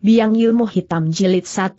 Biang Ilmu Hitam Jilid 1.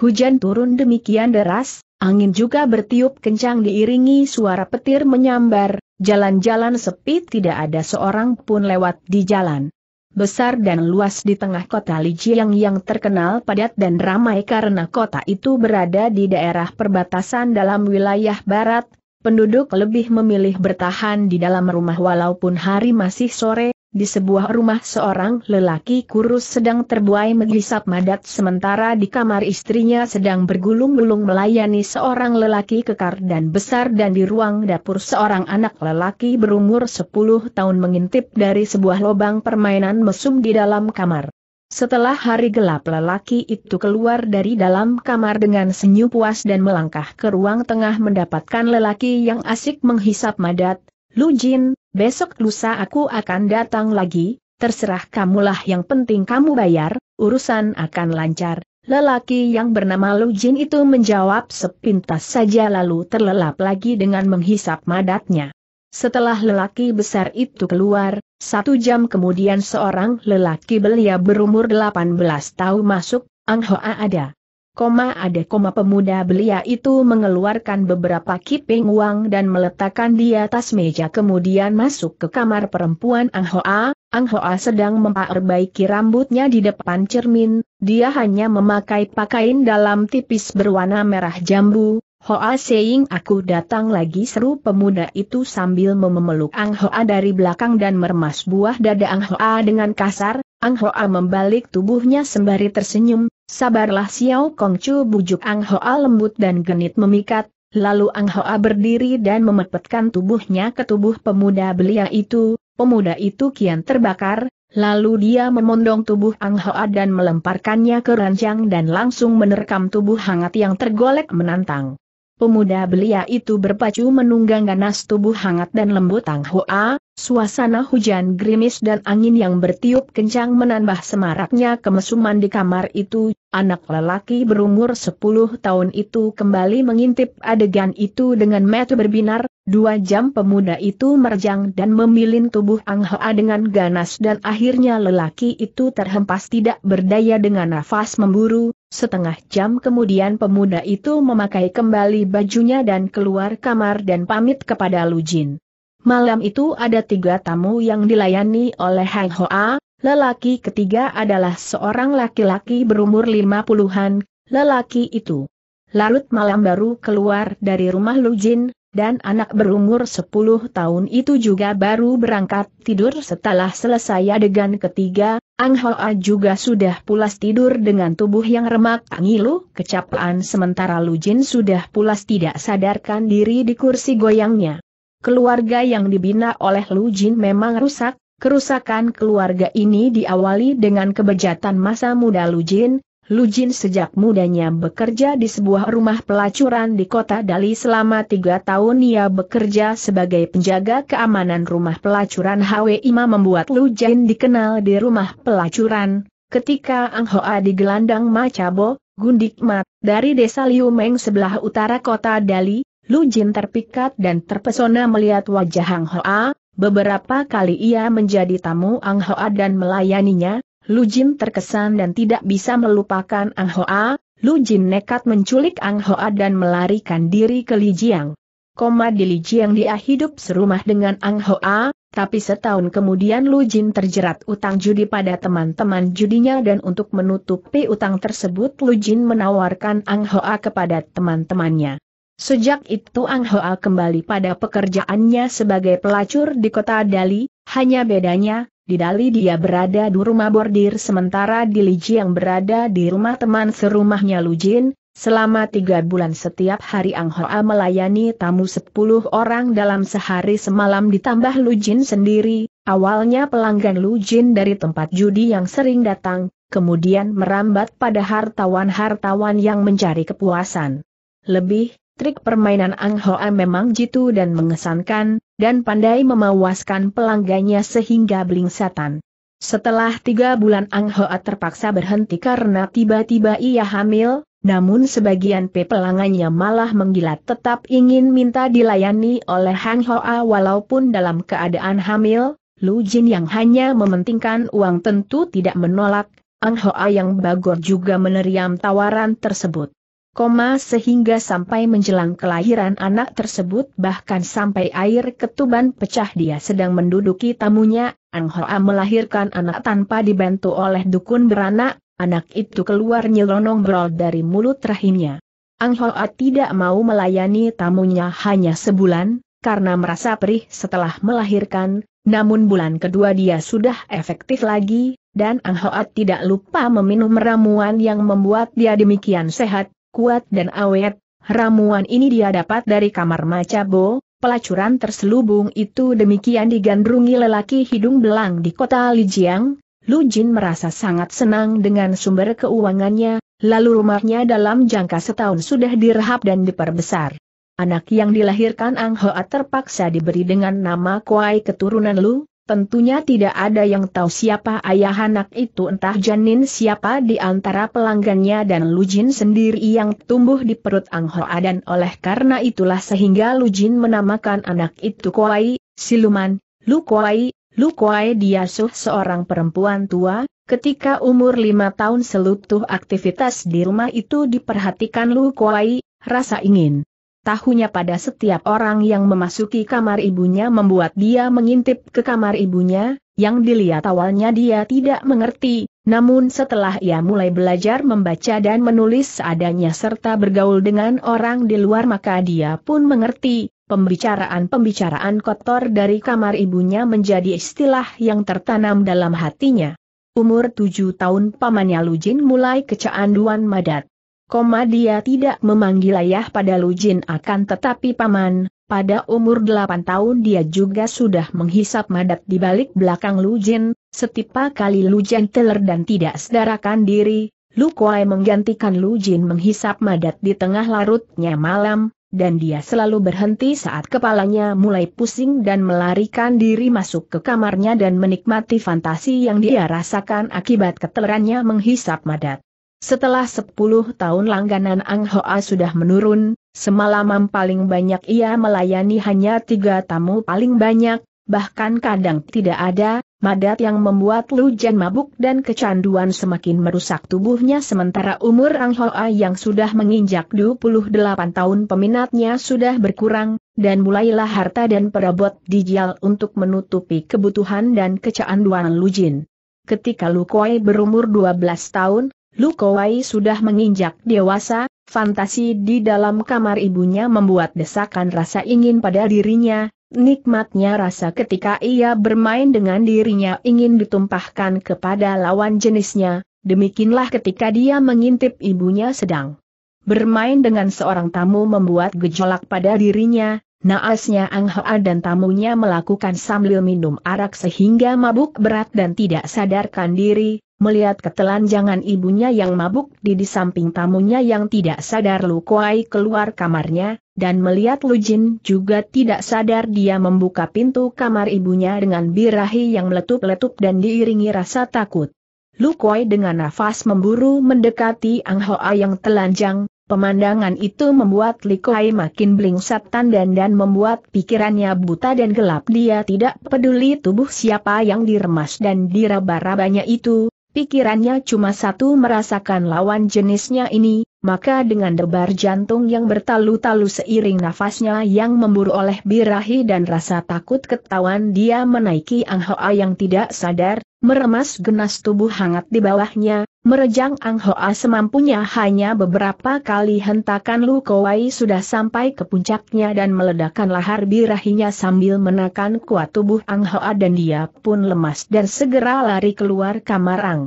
Hujan turun demikian deras, angin juga bertiup kencang diiringi suara petir menyambar, jalan-jalan sepi tidak ada seorang pun lewat di jalan. Besar dan luas di tengah kota Lijiang yang terkenal padat dan ramai karena kota itu berada di daerah perbatasan dalam wilayah barat, penduduk lebih memilih bertahan di dalam rumah walaupun hari masih sore, di sebuah rumah seorang lelaki kurus sedang terbuai menghisap madat sementara di kamar istrinya sedang bergulung-gulung melayani seorang lelaki kekar dan besar dan di ruang dapur seorang anak lelaki berumur 10 tahun mengintip dari sebuah lubang permainan mesum di dalam kamar. Setelah hari gelap lelaki itu keluar dari dalam kamar dengan senyum puas dan melangkah ke ruang tengah mendapatkan lelaki yang asik menghisap madat, Lu Jin, besok lusa aku akan datang lagi, terserah kamulah yang penting kamu bayar, urusan akan lancar. Lelaki yang bernama Lu Jin itu menjawab sepintas saja lalu terlelap lagi dengan menghisap madatnya. Setelah lelaki besar itu keluar, satu jam kemudian seorang lelaki belia berumur 18 tahun masuk, Ang Hoa ada. Koma ada koma pemuda belia itu mengeluarkan beberapa kiping uang dan meletakkan di atas meja kemudian masuk ke kamar perempuan Ang Hoa. Ang Hoa sedang memperbaiki rambutnya di depan cermin, dia hanya memakai pakaian dalam tipis berwarna merah jambu. Hoa Seing aku datang lagi seru pemuda itu sambil memeluk Ang Hoa dari belakang dan meremas buah dada Ang Hoa dengan kasar, Ang Hoa membalik tubuhnya sembari tersenyum, Sabarlah Xiao Kongcu bujuk Ang Hoa lembut dan genit memikat, lalu Ang Hoa berdiri dan memepetkan tubuhnya ke tubuh pemuda belia itu, pemuda itu kian terbakar, lalu dia memondong tubuh Ang Hoa dan melemparkannya ke ranjang dan langsung menerkam tubuh hangat yang tergolek menantang. Pemuda belia itu berpacu menunggang ganas tubuh hangat dan lembut Tang Hoa, suasana hujan gerimis dan angin yang bertiup kencang menambah semaraknya kemesuman di kamar itu, anak lelaki berumur 10 tahun itu kembali mengintip adegan itu dengan mata berbinar, dua jam pemuda itu merjang dan memilin tubuh Ang Hoa dengan ganas dan akhirnya lelaki itu terhempas tidak berdaya dengan nafas memburu, Setengah jam kemudian pemuda itu memakai kembali bajunya dan keluar kamar dan pamit kepada Lu Jin. Malam itu ada tiga tamu yang dilayani oleh Hai Hoa, lelaki ketiga adalah seorang laki-laki berumur lima puluhan, lelaki itu. Larut malam baru keluar dari rumah Lu Jin dan anak berumur 10 tahun itu juga baru berangkat tidur setelah selesai adegan ketiga, Ang Hoa juga sudah pulas tidur dengan tubuh yang remak ngilu, kecapaan sementara Lu Jin sudah pulas tidak sadarkan diri di kursi goyangnya. Keluarga yang dibina oleh Lu Jin memang rusak, kerusakan keluarga ini diawali dengan kebejatan masa muda Lu Jin, Lu Jin sejak mudanya bekerja di sebuah rumah pelacuran di kota Dali selama tiga tahun ia bekerja sebagai penjaga keamanan rumah pelacuran Hwe Ima membuat Lu Jin dikenal di rumah pelacuran. Ketika Ang Hoa digelandang Macabo, Gundikmat, dari desa Liumeng sebelah utara kota Dali, Lu Jin terpikat dan terpesona melihat wajah Ang Hoa, beberapa kali ia menjadi tamu Ang Hoa dan melayaninya, Lu Jin terkesan dan tidak bisa melupakan Ang Hoa, Lu Jin nekat menculik Ang Hoa dan melarikan diri ke Li Jiang. Koma di Li Jiang dia hidup serumah dengan Ang Hoa, tapi setahun kemudian Lu Jin terjerat utang judi pada teman-teman judinya dan untuk menutupi utang tersebut Lu Jin menawarkan Ang Hoa kepada teman-temannya. Sejak itu Ang Hoa kembali pada pekerjaannya sebagai pelacur di kota Dali, hanya bedanya, di Dali dia berada di rumah bordir sementara di yang berada di rumah teman serumahnya Lu Jin selama tiga bulan setiap hari Ang Hoa melayani tamu sepuluh orang dalam sehari semalam ditambah Lu Jin sendiri, awalnya pelanggan Lu Jin dari tempat judi yang sering datang, kemudian merambat pada hartawan-hartawan yang mencari kepuasan. Lebih, Trik permainan Ang Hoa memang jitu dan mengesankan, dan pandai memawaskan pelanggannya sehingga belingsatan. Setelah tiga bulan Ang Hoa terpaksa berhenti karena tiba-tiba ia hamil, namun sebagian pepelangannya malah menggilat tetap ingin minta dilayani oleh Hang Hoa walaupun dalam keadaan hamil, Lu Jin yang hanya mementingkan uang tentu tidak menolak, Ang Hoa yang bagor juga meneriam tawaran tersebut koma sehingga sampai menjelang kelahiran anak tersebut bahkan sampai air ketuban pecah dia sedang menduduki tamunya, Ang Hoa melahirkan anak tanpa dibantu oleh dukun beranak, anak itu keluar nyelonong berol dari mulut rahimnya. Ang Hoa tidak mau melayani tamunya hanya sebulan, karena merasa perih setelah melahirkan, namun bulan kedua dia sudah efektif lagi, dan Ang Hoa tidak lupa meminum ramuan yang membuat dia demikian sehat, kuat dan awet, ramuan ini dia dapat dari kamar Macabo, pelacuran terselubung itu demikian digandrungi lelaki hidung belang di kota Lijiang, Lu Jin merasa sangat senang dengan sumber keuangannya, lalu rumahnya dalam jangka setahun sudah direhab dan diperbesar. Anak yang dilahirkan Ang Hoa terpaksa diberi dengan nama Kuai keturunan Lu, Tentunya tidak ada yang tahu siapa ayah anak itu entah janin siapa di antara pelanggannya dan Lu Jin sendiri yang tumbuh di perut Ang Hoa dan oleh karena itulah sehingga Lu Jin menamakan anak itu Kuai, siluman, Lu Kuai, Lu Kuai Diasuh seorang perempuan tua, ketika umur lima tahun selutuh aktivitas di rumah itu diperhatikan Lu Kuai, rasa ingin Tahunya pada setiap orang yang memasuki kamar ibunya membuat dia mengintip ke kamar ibunya, yang dilihat awalnya dia tidak mengerti, namun setelah ia mulai belajar membaca dan menulis seadanya serta bergaul dengan orang di luar maka dia pun mengerti, pembicaraan-pembicaraan kotor dari kamar ibunya menjadi istilah yang tertanam dalam hatinya. Umur tujuh tahun pamannya Lujin mulai kecanduan madat. Koma dia tidak memanggil ayah pada Lujin akan tetapi paman, pada umur 8 tahun dia juga sudah menghisap madat di balik belakang Lujin, Setiap kali Lujin teler dan tidak sedarakan diri, Lu Kuai menggantikan Lujin menghisap madat di tengah larutnya malam, dan dia selalu berhenti saat kepalanya mulai pusing dan melarikan diri masuk ke kamarnya dan menikmati fantasi yang dia rasakan akibat ketelerannya menghisap madat. Setelah 10 tahun langganan Ang Hoa sudah menurun, semalaman paling banyak ia melayani hanya tiga tamu paling banyak, bahkan kadang tidak ada, madat yang membuat Lujan mabuk dan kecanduan semakin merusak tubuhnya sementara umur Ang Hoa yang sudah menginjak 28 tahun peminatnya sudah berkurang, dan mulailah harta dan perabot dijual untuk menutupi kebutuhan dan kecanduan Lu Jin. Ketika Lu Kuei berumur 12 tahun, Lukowai sudah menginjak dewasa, fantasi di dalam kamar ibunya membuat desakan rasa ingin pada dirinya, nikmatnya rasa ketika ia bermain dengan dirinya ingin ditumpahkan kepada lawan jenisnya, demikianlah ketika dia mengintip ibunya sedang bermain dengan seorang tamu membuat gejolak pada dirinya, naasnya Ang Hoa dan tamunya melakukan sambil minum arak sehingga mabuk berat dan tidak sadarkan diri, melihat ketelanjangan ibunya yang mabuk di di samping tamunya yang tidak sadar Lu Kuai keluar kamarnya, dan melihat Lu Jin juga tidak sadar dia membuka pintu kamar ibunya dengan birahi yang meletup-letup dan diiringi rasa takut. Lu Kuai dengan nafas memburu mendekati Ang Hoa yang telanjang, pemandangan itu membuat Li Kuai makin bling tandan dan membuat pikirannya buta dan gelap dia tidak peduli tubuh siapa yang diremas dan diraba-rabanya itu, Pikirannya cuma satu merasakan lawan jenisnya ini, maka dengan debar jantung yang bertalu-talu seiring nafasnya yang memburu oleh birahi dan rasa takut ketahuan dia menaiki Ang Hoa yang tidak sadar, meremas genas tubuh hangat di bawahnya, merejang Ang Hoa semampunya hanya beberapa kali hentakan Lu Kowai sudah sampai ke puncaknya dan meledakkan lahar birahinya sambil menekan kuat tubuh Ang Hoa dan dia pun lemas dan segera lari keluar kamar Ang.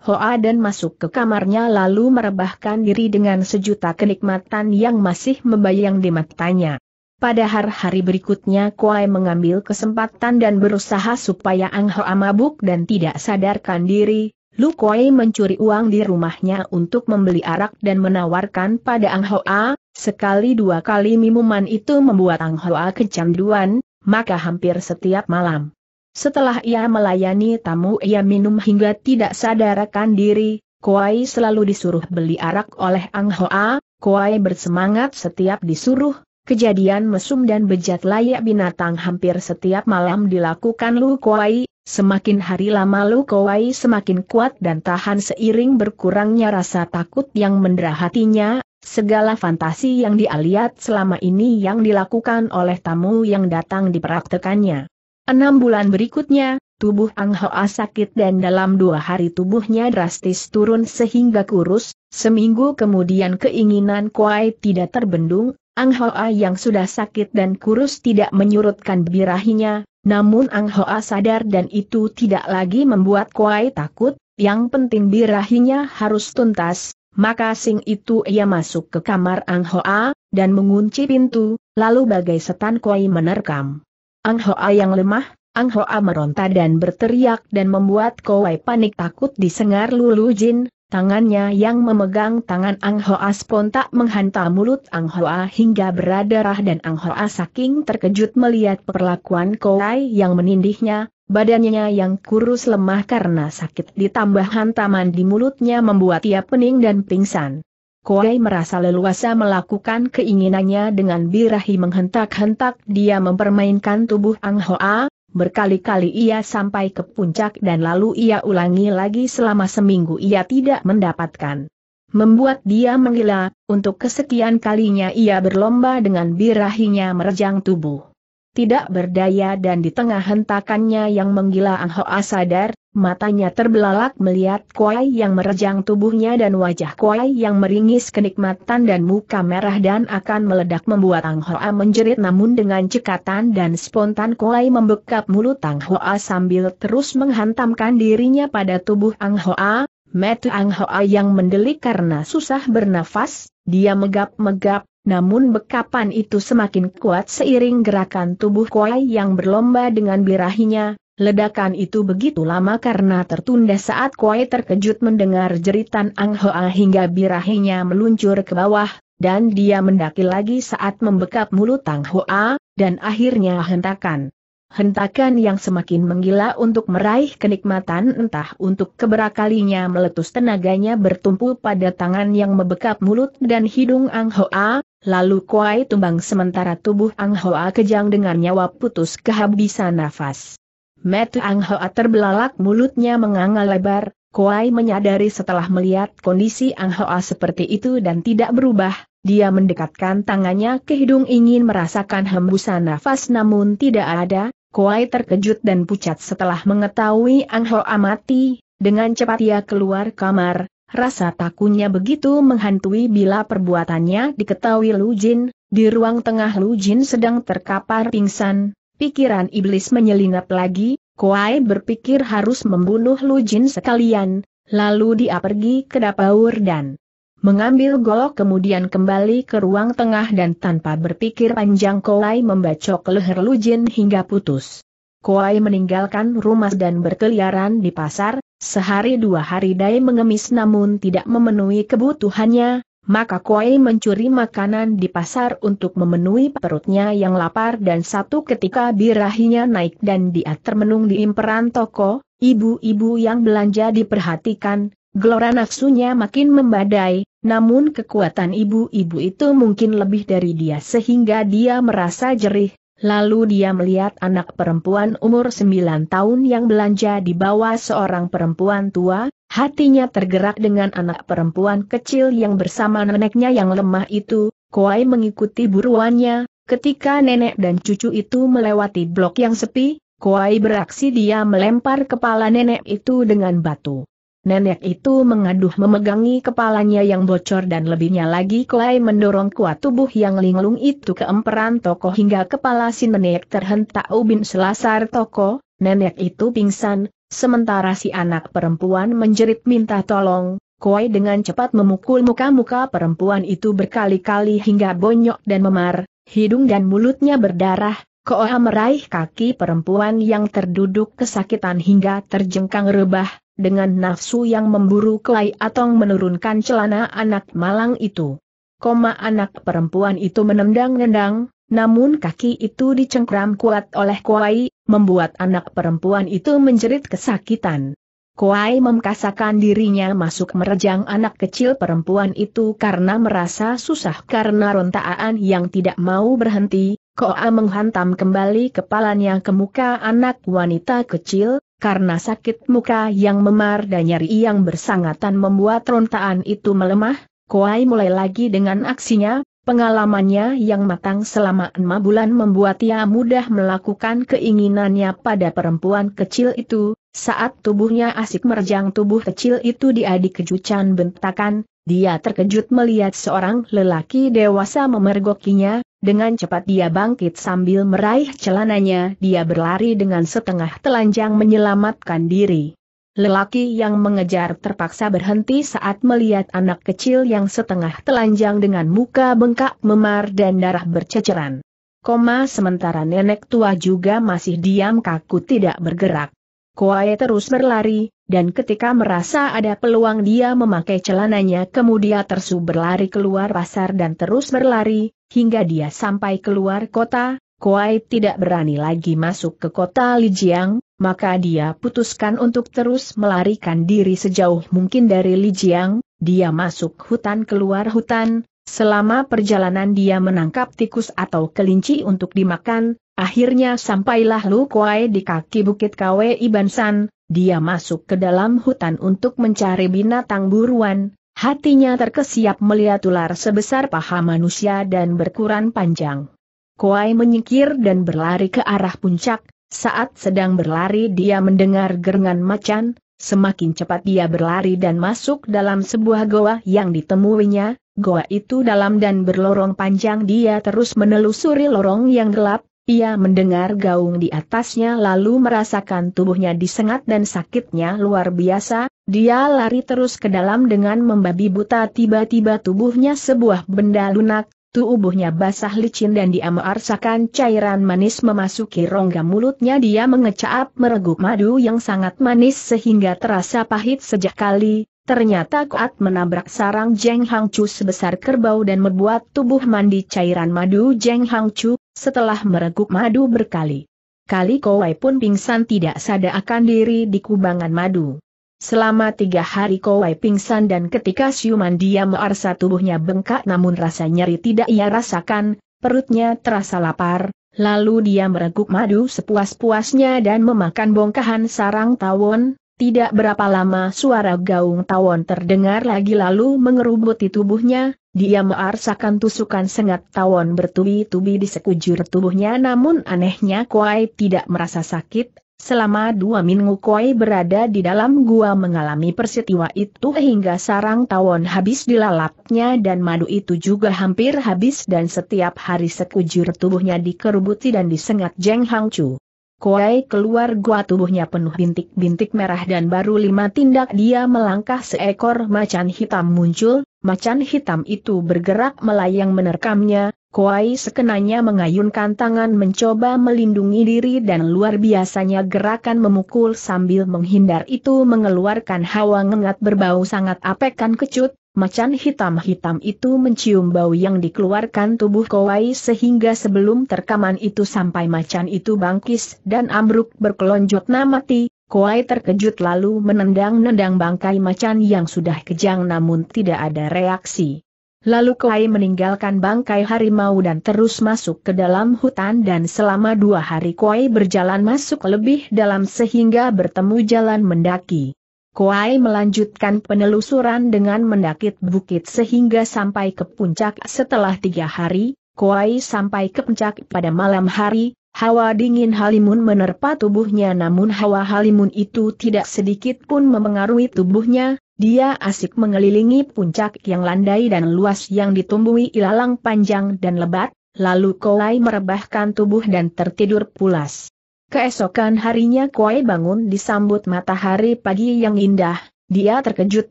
Hoa dan masuk ke kamarnya lalu merebahkan diri dengan sejuta kenikmatan yang masih membayang di matanya. Pada hari-hari berikutnya Kuai mengambil kesempatan dan berusaha supaya Ang Hoa mabuk dan tidak sadarkan diri, Lu Kuai mencuri uang di rumahnya untuk membeli arak dan menawarkan pada Ang Hoa, sekali dua kali minuman itu membuat Ang Hoa kecanduan, maka hampir setiap malam. Setelah ia melayani tamu ia minum hingga tidak sadarkan diri, Kuai selalu disuruh beli arak oleh Ang Hoa, Kuai bersemangat setiap disuruh, Kejadian mesum dan bejat layak binatang hampir setiap malam dilakukan Lu Kuai, semakin hari lama Lu Kuai semakin kuat dan tahan seiring berkurangnya rasa takut yang mendera hatinya, segala fantasi yang dialiat selama ini yang dilakukan oleh tamu yang datang dipraktekannya. Enam bulan berikutnya, tubuh Ang Hoa sakit dan dalam dua hari tubuhnya drastis turun sehingga kurus, seminggu kemudian keinginan Kuai tidak terbendung, Ang Hoa yang sudah sakit dan kurus tidak menyurutkan birahinya, namun Ang Hoa sadar dan itu tidak lagi membuat Kuai takut, yang penting birahinya harus tuntas, maka sing itu ia masuk ke kamar Ang Hoa, dan mengunci pintu, lalu bagai setan Koi menerkam. Ang Hoa yang lemah, Ang Hoa meronta dan berteriak dan membuat Koi panik takut di sengar Lulu Jin, Tangannya yang memegang tangan Ang Hoa spontak menghantam mulut Ang Hoa hingga berdarah dan Ang Hoa saking terkejut melihat perlakuan Koai yang menindihnya, badannya yang kurus lemah karena sakit ditambah hantaman di mulutnya membuat ia pening dan pingsan. Koai merasa leluasa melakukan keinginannya dengan birahi menghentak-hentak dia mempermainkan tubuh Ang Hoa, Berkali-kali ia sampai ke puncak dan lalu ia ulangi lagi selama seminggu ia tidak mendapatkan. Membuat dia menggila, untuk kesekian kalinya ia berlomba dengan birahinya merejang tubuh tidak berdaya dan di tengah hentakannya yang menggila Ang Hoa sadar, matanya terbelalak melihat Kuai yang merejang tubuhnya dan wajah Kuai yang meringis kenikmatan dan muka merah dan akan meledak membuat Ang Hoa menjerit namun dengan cekatan dan spontan Kuai membekap mulut Ang Hoa sambil terus menghantamkan dirinya pada tubuh Ang Hoa, Metu Ang Hoa yang mendelik karena susah bernafas, dia megap-megap, namun bekapan itu semakin kuat seiring gerakan tubuh Kuai yang berlomba dengan birahinya, ledakan itu begitu lama karena tertunda saat Kuai terkejut mendengar jeritan Ang Hoa hingga birahinya meluncur ke bawah, dan dia mendaki lagi saat membekap mulut tang Hoa, dan akhirnya hentakan. Hentakan yang semakin menggila untuk meraih kenikmatan entah untuk keberakalinya meletus tenaganya bertumpu pada tangan yang membekap mulut dan hidung Ang Hoa, Lalu Kuai tumbang sementara tubuh Ang Hoa kejang dengan nyawa putus kehabisan nafas. Metu Ang Hoa terbelalak mulutnya menganga lebar, Kuai menyadari setelah melihat kondisi Ang Hoa seperti itu dan tidak berubah, dia mendekatkan tangannya ke hidung ingin merasakan hembusan nafas namun tidak ada, Kuai terkejut dan pucat setelah mengetahui Ang Hoa mati, dengan cepat ia keluar kamar, Rasa takunya begitu menghantui bila perbuatannya diketahui Lu Jin, di ruang tengah Lu Jin sedang terkapar pingsan, pikiran iblis menyelinap lagi, Kuai berpikir harus membunuh Lu Jin sekalian, lalu dia pergi ke dapur dan mengambil golok kemudian kembali ke ruang tengah dan tanpa berpikir panjang Kuai membacok leher Lu Jin hingga putus. Kuai meninggalkan rumah dan berkeliaran di pasar, Sehari dua hari Dai mengemis namun tidak memenuhi kebutuhannya, maka Koi mencuri makanan di pasar untuk memenuhi perutnya yang lapar dan satu ketika birahinya naik dan dia termenung di imperan toko, ibu-ibu yang belanja diperhatikan, gelora nafsunya makin membadai, namun kekuatan ibu-ibu itu mungkin lebih dari dia sehingga dia merasa jerih, Lalu dia melihat anak perempuan umur sembilan tahun yang belanja di bawah seorang perempuan tua, hatinya tergerak dengan anak perempuan kecil yang bersama neneknya yang lemah itu, Koai mengikuti buruannya, ketika nenek dan cucu itu melewati blok yang sepi, Koai beraksi dia melempar kepala nenek itu dengan batu. Nenek itu mengaduh memegangi kepalanya yang bocor dan lebihnya lagi Klai mendorong kuat tubuh yang linglung itu ke emperan toko hingga kepala si nenek terhentak ubin selasar toko, nenek itu pingsan, sementara si anak perempuan menjerit minta tolong, Koi dengan cepat memukul muka-muka perempuan itu berkali-kali hingga bonyok dan memar, hidung dan mulutnya berdarah, Koa meraih kaki perempuan yang terduduk kesakitan hingga terjengkang rebah, dengan nafsu yang memburu Klai Atong menurunkan celana anak malang itu. Koma anak perempuan itu menendang-nendang, namun kaki itu dicengkram kuat oleh Kuai, membuat anak perempuan itu menjerit kesakitan. Kuai memkasakan dirinya masuk merejang anak kecil perempuan itu karena merasa susah karena rontaan yang tidak mau berhenti, Koa menghantam kembali kepalanya ke muka anak wanita kecil, karena sakit muka yang memar dan nyeri yang bersangatan membuat rontaan itu melemah, Koai mulai lagi dengan aksinya, pengalamannya yang matang selama enam bulan membuat ia mudah melakukan keinginannya pada perempuan kecil itu, saat tubuhnya asik merjang tubuh kecil itu diadik kejucan bentakan, dia terkejut melihat seorang lelaki dewasa memergokinya, dengan cepat dia bangkit sambil meraih celananya, dia berlari dengan setengah telanjang menyelamatkan diri. Lelaki yang mengejar terpaksa berhenti saat melihat anak kecil yang setengah telanjang dengan muka bengkak memar dan darah berceceran. Koma sementara nenek tua juga masih diam kaku tidak bergerak. Koae terus berlari, dan ketika merasa ada peluang dia memakai celananya kemudian tersu berlari keluar pasar dan terus berlari, hingga dia sampai keluar kota, Kuai tidak berani lagi masuk ke kota Lijiang, maka dia putuskan untuk terus melarikan diri sejauh mungkin dari Lijiang, dia masuk hutan keluar hutan, selama perjalanan dia menangkap tikus atau kelinci untuk dimakan, akhirnya sampailah Lu Kuai di kaki bukit Iban San, dia masuk ke dalam hutan untuk mencari binatang buruan, Hatinya terkesiap melihat ular sebesar paha manusia dan berkuran panjang. Koai menyingkir dan berlari ke arah puncak, saat sedang berlari dia mendengar gerengan macan, semakin cepat dia berlari dan masuk dalam sebuah goa yang ditemuinya, goa itu dalam dan berlorong panjang dia terus menelusuri lorong yang gelap, ia mendengar gaung di atasnya lalu merasakan tubuhnya disengat dan sakitnya luar biasa, dia lari terus ke dalam dengan membabi buta tiba-tiba tubuhnya sebuah benda lunak, tubuhnya basah licin dan dia mearsakan cairan manis memasuki rongga mulutnya dia mengecap, mereguk madu yang sangat manis sehingga terasa pahit sejak kali, Ternyata Kuat menabrak sarang Jeng Chu sebesar kerbau dan membuat tubuh mandi cairan madu Jeng Chu setelah mereguk madu berkali, kali Kowai pun pingsan tidak sadar akan diri di kubangan madu. Selama tiga hari Kowai pingsan dan ketika siuman dia mearsa tubuhnya bengkak namun rasa nyeri tidak ia rasakan, perutnya terasa lapar, lalu dia mereguk madu sepuas-puasnya dan memakan bongkahan sarang tawon, tidak berapa lama suara gaung tawon terdengar lagi lalu mengerubuti tubuhnya, dia mearsakan tusukan sengat tawon bertubi-tubi di sekujur tubuhnya namun anehnya Kuai tidak merasa sakit, selama dua minggu Kuai berada di dalam gua mengalami peristiwa itu hingga sarang tawon habis dilalapnya dan madu itu juga hampir habis dan setiap hari sekujur tubuhnya dikerubuti dan disengat Jeng Hang Chu. Kuai keluar gua tubuhnya penuh bintik-bintik merah dan baru lima tindak dia melangkah seekor macan hitam muncul, macan hitam itu bergerak melayang menerkamnya, Koai sekenanya mengayunkan tangan mencoba melindungi diri dan luar biasanya gerakan memukul sambil menghindar itu mengeluarkan hawa ngengat berbau sangat apekan kecut, macan hitam-hitam itu mencium bau yang dikeluarkan tubuh Koai sehingga sebelum terkaman itu sampai macan itu bangkis dan ambruk berkelonjot mati, Kuai terkejut lalu menendang-nendang bangkai macan yang sudah kejang namun tidak ada reaksi. Lalu Kuai meninggalkan bangkai harimau dan terus masuk ke dalam hutan dan selama dua hari Kuai berjalan masuk lebih dalam sehingga bertemu jalan mendaki. Kuai melanjutkan penelusuran dengan mendaki bukit sehingga sampai ke puncak setelah tiga hari, Kuai sampai ke puncak pada malam hari, Hawa dingin Halimun menerpa tubuhnya namun hawa Halimun itu tidak sedikit pun memengaruhi tubuhnya, dia asik mengelilingi puncak yang landai dan luas yang ditumbuhi ilalang panjang dan lebat, lalu Kowai merebahkan tubuh dan tertidur pulas. Keesokan harinya Kowai bangun disambut matahari pagi yang indah, dia terkejut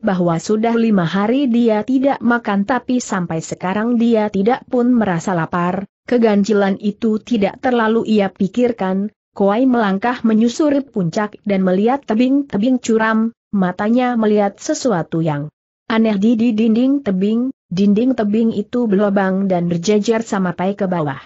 bahwa sudah lima hari dia tidak makan tapi sampai sekarang dia tidak pun merasa lapar, Keganjilan itu tidak terlalu ia pikirkan, Koai melangkah menyusuri puncak dan melihat tebing-tebing curam, matanya melihat sesuatu yang aneh di, di dinding tebing, dinding tebing itu berlobang dan berjejer sampai ke bawah.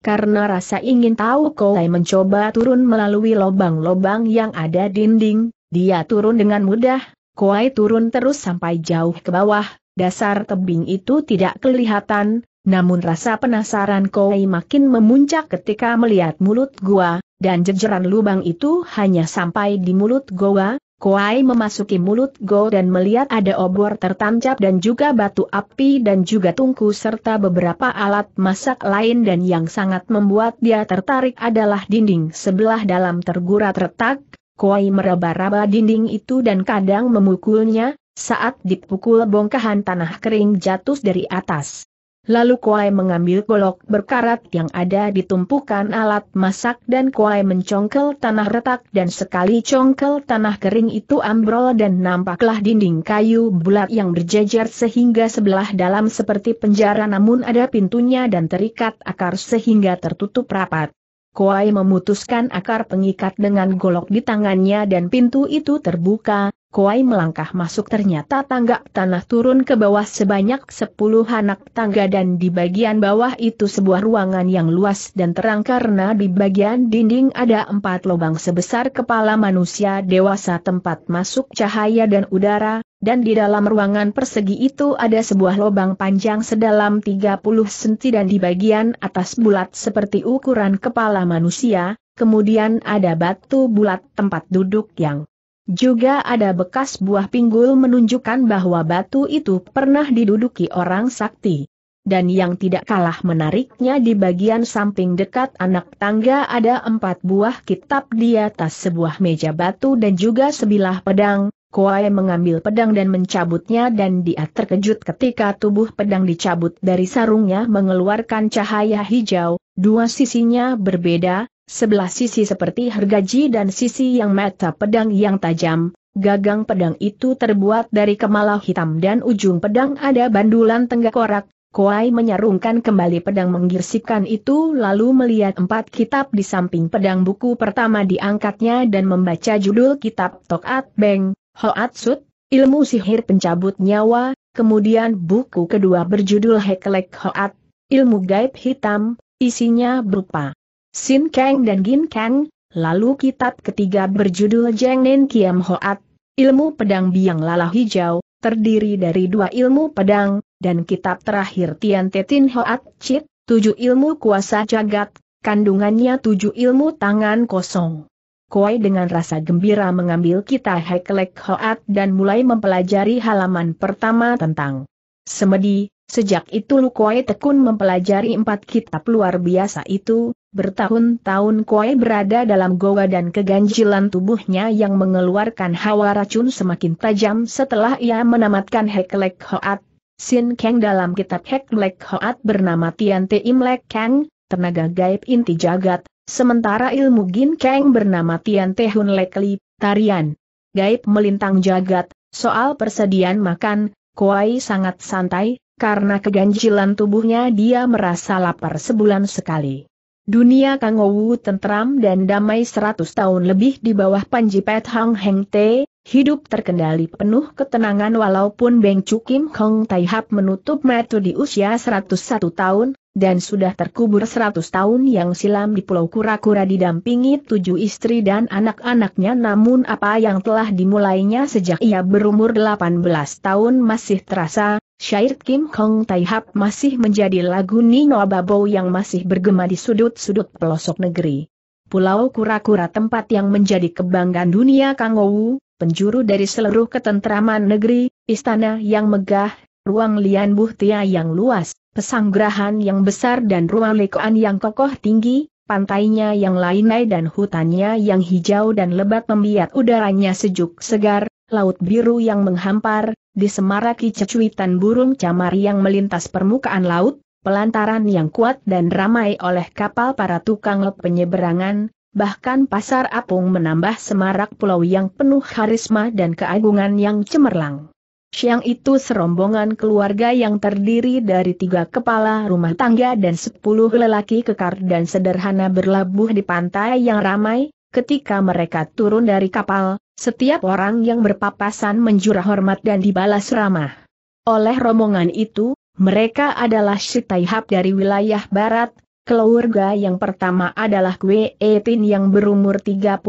Karena rasa ingin tahu Koai mencoba turun melalui lobang-lobang yang ada dinding, dia turun dengan mudah, Koai turun terus sampai jauh ke bawah, dasar tebing itu tidak kelihatan, namun rasa penasaran Koi makin memuncak ketika melihat mulut gua, dan jejeran lubang itu hanya sampai di mulut goa, Koi memasuki mulut go dan melihat ada obor tertancap dan juga batu api dan juga tungku serta beberapa alat masak lain dan yang sangat membuat dia tertarik adalah dinding sebelah dalam tergurat retak, Koi meraba-raba dinding itu dan kadang memukulnya, saat dipukul bongkahan tanah kering jatuh dari atas. Lalu Kuai mengambil golok berkarat yang ada di tumpukan alat masak dan Kuai mencongkel tanah retak dan sekali congkel tanah kering itu ambrol dan nampaklah dinding kayu bulat yang berjejer sehingga sebelah dalam seperti penjara namun ada pintunya dan terikat akar sehingga tertutup rapat. Koai memutuskan akar pengikat dengan golok di tangannya dan pintu itu terbuka, Koai melangkah masuk ternyata tangga tanah turun ke bawah sebanyak sepuluh anak tangga dan di bagian bawah itu sebuah ruangan yang luas dan terang karena di bagian dinding ada empat lubang sebesar kepala manusia dewasa tempat masuk cahaya dan udara, dan di dalam ruangan persegi itu ada sebuah lubang panjang sedalam 30 cm dan di bagian atas bulat seperti ukuran kepala manusia, kemudian ada batu bulat tempat duduk yang juga ada bekas buah pinggul menunjukkan bahwa batu itu pernah diduduki orang sakti. Dan yang tidak kalah menariknya di bagian samping dekat anak tangga ada empat buah kitab di atas sebuah meja batu dan juga sebilah pedang, Koai mengambil pedang dan mencabutnya dan dia terkejut ketika tubuh pedang dicabut dari sarungnya mengeluarkan cahaya hijau, dua sisinya berbeda, sebelah sisi seperti hergaji dan sisi yang mata pedang yang tajam, gagang pedang itu terbuat dari kemala hitam dan ujung pedang ada bandulan tengkorak, Koai menyarungkan kembali pedang menggirsikan itu lalu melihat empat kitab di samping pedang buku pertama diangkatnya dan membaca judul kitab Tokat Beng, Sud, ilmu sihir pencabut nyawa, kemudian buku kedua berjudul Heklek Hoat, ilmu gaib hitam, isinya berupa Sin Kang dan Gin Kang, lalu kitab ketiga berjudul Jeng Nen Kiam Hoat, ilmu pedang biang lala hijau, terdiri dari dua ilmu pedang, dan kitab terakhir Tian Tetin Hoat Chit, tujuh ilmu kuasa jagat, kandungannya tujuh ilmu tangan kosong. Koi dengan rasa gembira mengambil kita Hekelek Hoat dan mulai mempelajari halaman pertama tentang Semedi, sejak itu Koi tekun mempelajari empat kitab luar biasa itu, bertahun-tahun Koi berada dalam goa dan keganjilan tubuhnya yang mengeluarkan hawa racun semakin tajam setelah ia menamatkan Hekelek Hoat. Sin Kang dalam kitab Hekelek Hoat bernama Tian Te Imlek Kang, tenaga gaib inti jagat, Sementara ilmu ginkeng bernama Tian Tehun Lekli, Tarian. Gaib melintang jagat, soal persediaan makan, Kuai sangat santai, karena keganjilan tubuhnya dia merasa lapar sebulan sekali. Dunia Kangowu tentram dan damai seratus tahun lebih di bawah Panji Pet Hang Heng Te, hidup terkendali penuh ketenangan walaupun Beng Chu Kim Kong hap menutup metu di usia 101 tahun, dan sudah terkubur 100 tahun yang silam di Pulau Kura-Kura didampingi tujuh istri dan anak-anaknya namun apa yang telah dimulainya sejak ia berumur 18 tahun masih terasa, syair Kim Hong Taihap masih menjadi lagu Nino Ababo yang masih bergema di sudut-sudut pelosok negeri. Pulau Kura-Kura tempat yang menjadi kebanggaan dunia Kang penjuru dari seluruh ketentraman negeri, istana yang megah, ruang lian buhtia yang luas, pesanggrahan yang besar dan ruang lekoan yang kokoh tinggi, pantainya yang lainai dan hutannya yang hijau dan lebat membiat udaranya sejuk segar, laut biru yang menghampar, disemaraki cecuitan burung camar yang melintas permukaan laut, pelantaran yang kuat dan ramai oleh kapal para tukang penyeberangan, bahkan pasar apung menambah semarak pulau yang penuh harisma dan keagungan yang cemerlang. Siang itu serombongan keluarga yang terdiri dari tiga kepala rumah tangga dan sepuluh lelaki kekar dan sederhana berlabuh di pantai yang ramai, ketika mereka turun dari kapal, setiap orang yang berpapasan menjurah hormat dan dibalas ramah. Oleh rombongan itu, mereka adalah Sitaihap dari wilayah barat, Keluarga yang pertama adalah Kwe Tin yang berumur 35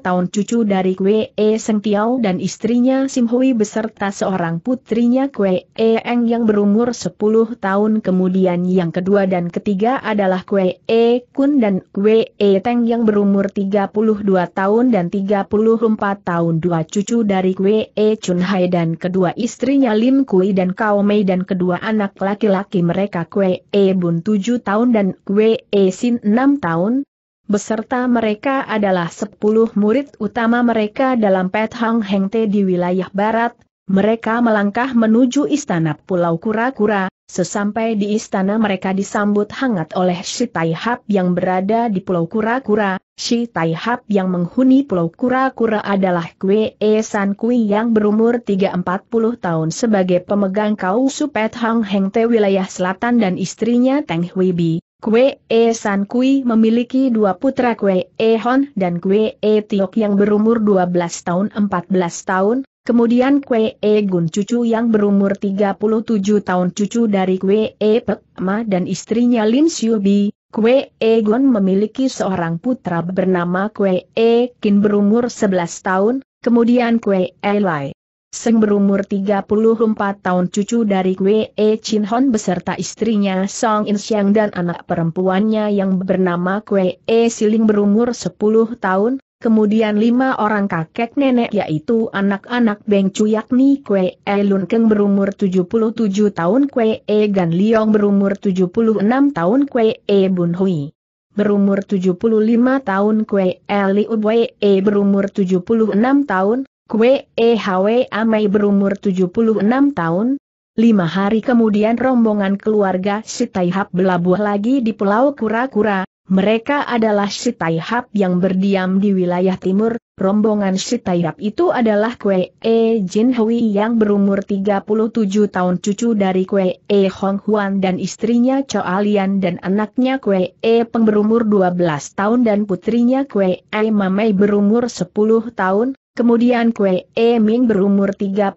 tahun cucu dari Kwe E Seng Tiao dan istrinya Sim Hui beserta seorang putrinya Kwe E Eng yang berumur 10 tahun kemudian yang kedua dan ketiga adalah Kwe E Kun dan Kwe E Teng yang berumur 32 tahun dan 34 tahun dua cucu dari Kwe E Chun Hai dan kedua istrinya Lim Kui dan Kao Mei dan kedua anak laki-laki mereka Kwe E Bun 7 tahun dan Kwe Wei Sin 6 tahun, Beserta mereka adalah sepuluh murid utama mereka dalam Pet Hang Heng di wilayah barat, mereka melangkah menuju istana Pulau Kura-Kura, sesampai di istana mereka disambut hangat oleh Shi Tai Hap yang berada di Pulau Kura-Kura, Shi Tai Hap yang menghuni Pulau Kura-Kura adalah Kwe E San Kui yang berumur 340 tahun sebagai pemegang kausu Pet Hang Heng wilayah selatan dan istrinya Teng Hui Bi. Kue E San Kui memiliki dua putra Kue E Hon dan Kue E Tiok yang berumur 12 tahun 14 tahun, kemudian Kue E Gun cucu yang berumur 37 tahun cucu dari Kue E Pek Ma dan istrinya Lim Siu Bi. Kue E Gun memiliki seorang putra bernama Kue E Kin berumur 11 tahun, kemudian Kue E Lai Seng berumur 34 tahun cucu dari Kwee e Chin Hon beserta istrinya Song In Siang dan anak perempuannya yang bernama Kwee e Siling berumur 10 tahun, kemudian lima orang kakek nenek yaitu anak-anak Beng Chu yakni Kwee e Lun Keng berumur 77 tahun Kwee Gan Liong berumur 76 tahun Kwee Bun Hui berumur 75 tahun Kwee E Liu Wei berumur 76 tahun Kue EHW Amai berumur 76 tahun, Lima hari kemudian rombongan keluarga Sitaihap belabuh lagi di Pulau Kura-Kura, mereka adalah Sitaihap yang berdiam di wilayah timur, rombongan Sitaihap itu adalah Kwe E Jin Hui yang berumur 37 tahun cucu dari Kwe E Hong Huan dan istrinya Cho Alian dan anaknya Kwe E Peng berumur 12 tahun dan putrinya Kwe E Mamei berumur 10 tahun, Kemudian Kue E Ming berumur 35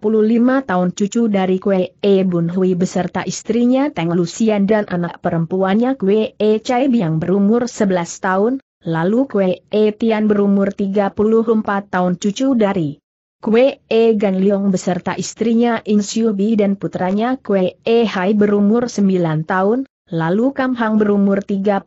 tahun cucu dari Kue E Bun Hui beserta istrinya Teng Lusian dan anak perempuannya Kue E Chai Biang berumur 11 tahun, lalu Kue E Tian berumur 34 tahun cucu dari Kue E Gan Leong beserta istrinya In Siu Bi dan putranya Kue E Hai berumur 9 tahun, Lalu Kam Hang berumur 33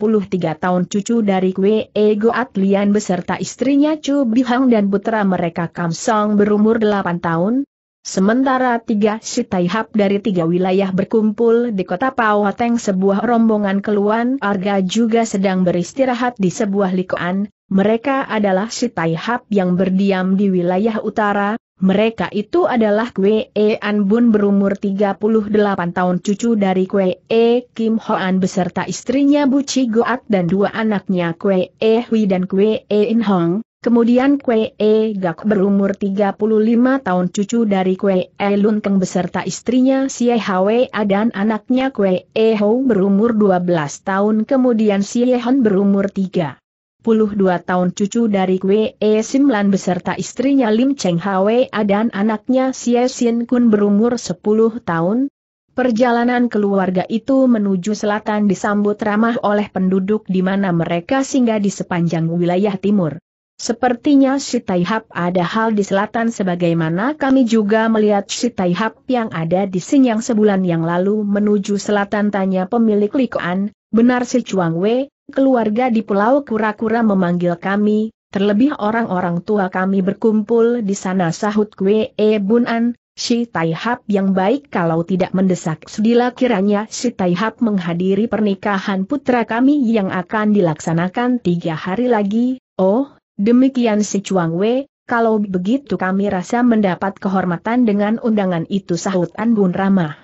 tahun cucu dari Kwe Ego Atlian beserta istrinya Chu Bihang dan putra mereka Kam Song berumur 8 tahun. Sementara tiga Sitaihap dari tiga wilayah berkumpul di kota Pawateng sebuah rombongan keluan Arga juga sedang beristirahat di sebuah likoan. Mereka adalah Sitaihap yang berdiam di wilayah utara, mereka itu adalah e An Bun berumur 38 tahun cucu dari E Kim Hoan beserta istrinya Bu Chi Goat dan dua anaknya E Hui dan E In Hong. Kemudian E Gak berumur 35 tahun cucu dari E Lun Keng beserta istrinya Hwe e A dan anaknya E Ho berumur 12 tahun kemudian Sia Hon berumur 3 tahun cucu dari Wei e Simlan beserta istrinya Lim Cheng Hwa dan anaknya Xie Xin Kun berumur 10 tahun. Perjalanan keluarga itu menuju selatan disambut ramah oleh penduduk di mana mereka singgah di sepanjang wilayah timur. Sepertinya si Taihap ada hal di selatan sebagaimana kami juga melihat si Taihap yang ada di Sinyang sebulan yang lalu menuju selatan tanya pemilik Likoan, Benar si Chuang Wei, keluarga di Pulau Kura-Kura memanggil kami, terlebih orang-orang tua kami berkumpul di sana sahut Kwe e Bun An. Si Taihap yang baik kalau tidak mendesak Sudilah kiranya Si Taihap menghadiri pernikahan putra kami yang akan dilaksanakan tiga hari lagi, oh, demikian si Chuang Wei, kalau begitu kami rasa mendapat kehormatan dengan undangan itu sahut An Bun Ramah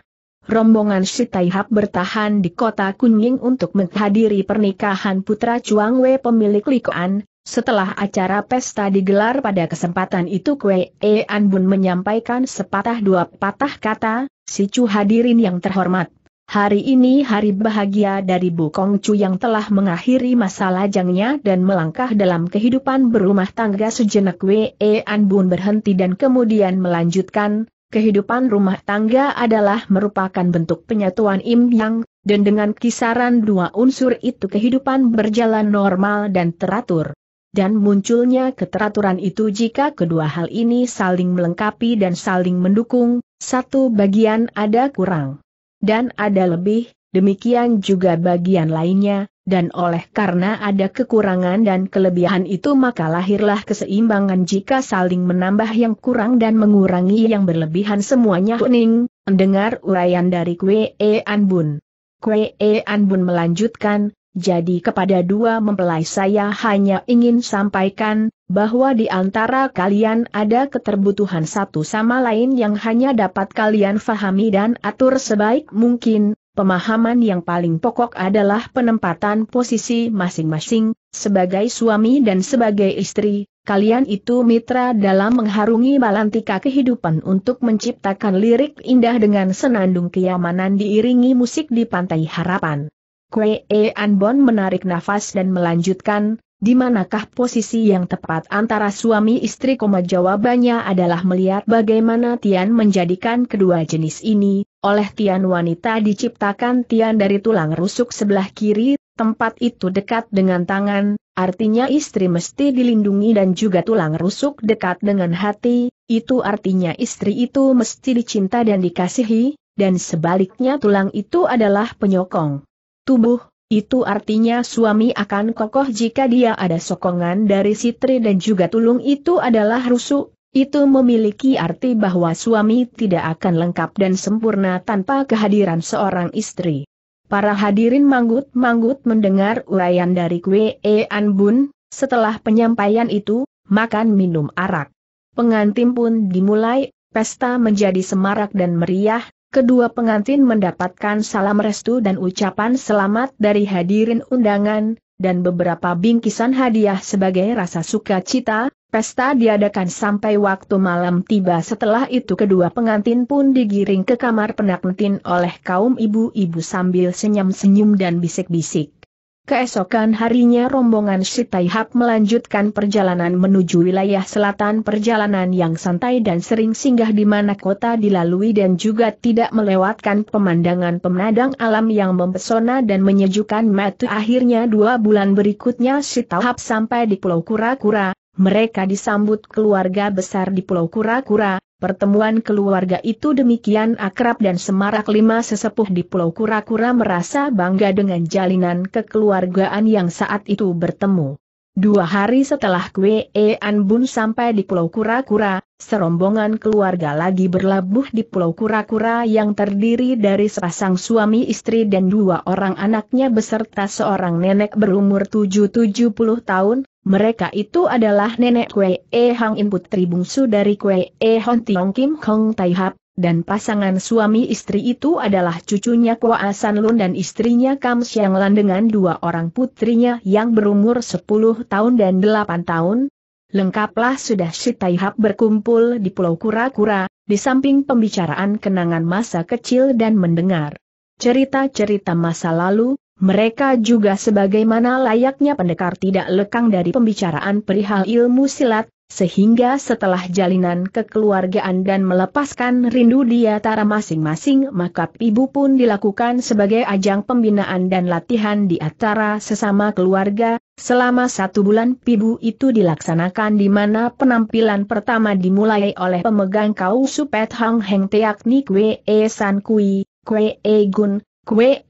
rombongan si Taihap bertahan di kota Kuning untuk menghadiri pernikahan putra Chuang Wei pemilik Likoan. Setelah acara pesta digelar pada kesempatan itu Kwe E Anbun menyampaikan sepatah dua patah kata, si Chu hadirin yang terhormat. Hari ini hari bahagia dari Bu Kong Chu yang telah mengakhiri masa lajangnya dan melangkah dalam kehidupan berumah tangga sejenak Wei E Bun berhenti dan kemudian melanjutkan, kehidupan rumah tangga adalah merupakan bentuk penyatuan im yang, dan dengan kisaran dua unsur itu kehidupan berjalan normal dan teratur. Dan munculnya keteraturan itu jika kedua hal ini saling melengkapi dan saling mendukung, satu bagian ada kurang. Dan ada lebih, demikian juga bagian lainnya, dan oleh karena ada kekurangan dan kelebihan itu maka lahirlah keseimbangan jika saling menambah yang kurang dan mengurangi yang berlebihan semuanya hening, mendengar uraian dari Kwe E Anbun. Kwe E Anbun melanjutkan, jadi kepada dua mempelai saya hanya ingin sampaikan, bahwa di antara kalian ada keterbutuhan satu sama lain yang hanya dapat kalian fahami dan atur sebaik mungkin, Pemahaman yang paling pokok adalah penempatan posisi masing-masing, sebagai suami dan sebagai istri, kalian itu mitra dalam mengharungi balantika kehidupan untuk menciptakan lirik indah dengan senandung keamanan diiringi musik di Pantai Harapan. Kwe Anbon menarik nafas dan melanjutkan, di manakah posisi yang tepat antara suami istri? Koma jawabannya adalah melihat bagaimana Tian menjadikan kedua jenis ini. Oleh Tian wanita diciptakan Tian dari tulang rusuk sebelah kiri, tempat itu dekat dengan tangan, artinya istri mesti dilindungi dan juga tulang rusuk dekat dengan hati, itu artinya istri itu mesti dicinta dan dikasihi, dan sebaliknya tulang itu adalah penyokong tubuh, itu artinya suami akan kokoh jika dia ada sokongan dari Sitri dan juga tulung itu adalah rusuk, itu memiliki arti bahwa suami tidak akan lengkap dan sempurna tanpa kehadiran seorang istri. Para hadirin manggut-manggut mendengar uraian dari Kwe E An Bun, setelah penyampaian itu, makan minum arak. Pengantin pun dimulai, pesta menjadi semarak dan meriah, kedua pengantin mendapatkan salam restu dan ucapan selamat dari hadirin undangan, dan beberapa bingkisan hadiah sebagai rasa sukacita, pesta diadakan sampai waktu malam tiba setelah itu kedua pengantin pun digiring ke kamar penakmetin oleh kaum ibu-ibu sambil senyum-senyum dan bisik-bisik. Keesokan harinya rombongan si melanjutkan perjalanan menuju wilayah selatan perjalanan yang santai dan sering singgah di mana kota dilalui dan juga tidak melewatkan pemandangan pemandang alam yang mempesona dan menyejukkan mata akhirnya dua bulan berikutnya si sampai di Pulau Kura-Kura, mereka disambut keluarga besar di Pulau Kura-Kura, pertemuan keluarga itu demikian akrab dan semarak lima sesepuh di Pulau Kura-Kura merasa bangga dengan jalinan kekeluargaan yang saat itu bertemu. Dua hari setelah Kwe e An Bun sampai di Pulau Kura-Kura, serombongan keluarga lagi berlabuh di Pulau Kura-Kura yang terdiri dari sepasang suami istri dan dua orang anaknya beserta seorang nenek berumur 7-70 tahun, mereka itu adalah nenek Kwe E Hang Im Putri bungsu dari Kwe E Hon Tiong Kim Hong Tai Hap, dan pasangan suami istri itu adalah cucunya Kwa Asan Lun dan istrinya Kam Siang Lan dengan dua orang putrinya yang berumur 10 tahun dan 8 tahun. Lengkaplah sudah si Tai Hap berkumpul di Pulau Kura-Kura, di samping pembicaraan kenangan masa kecil dan mendengar cerita-cerita masa lalu, mereka juga sebagaimana layaknya pendekar tidak lekang dari pembicaraan perihal ilmu silat, sehingga setelah jalinan kekeluargaan dan melepaskan rindu di antara masing-masing maka ibu pun dilakukan sebagai ajang pembinaan dan latihan di antara sesama keluarga, selama satu bulan pibu itu dilaksanakan di mana penampilan pertama dimulai oleh pemegang kau supet Hang Heng Teak Ni Kwe E San Kui, Kwe E Gun, Kue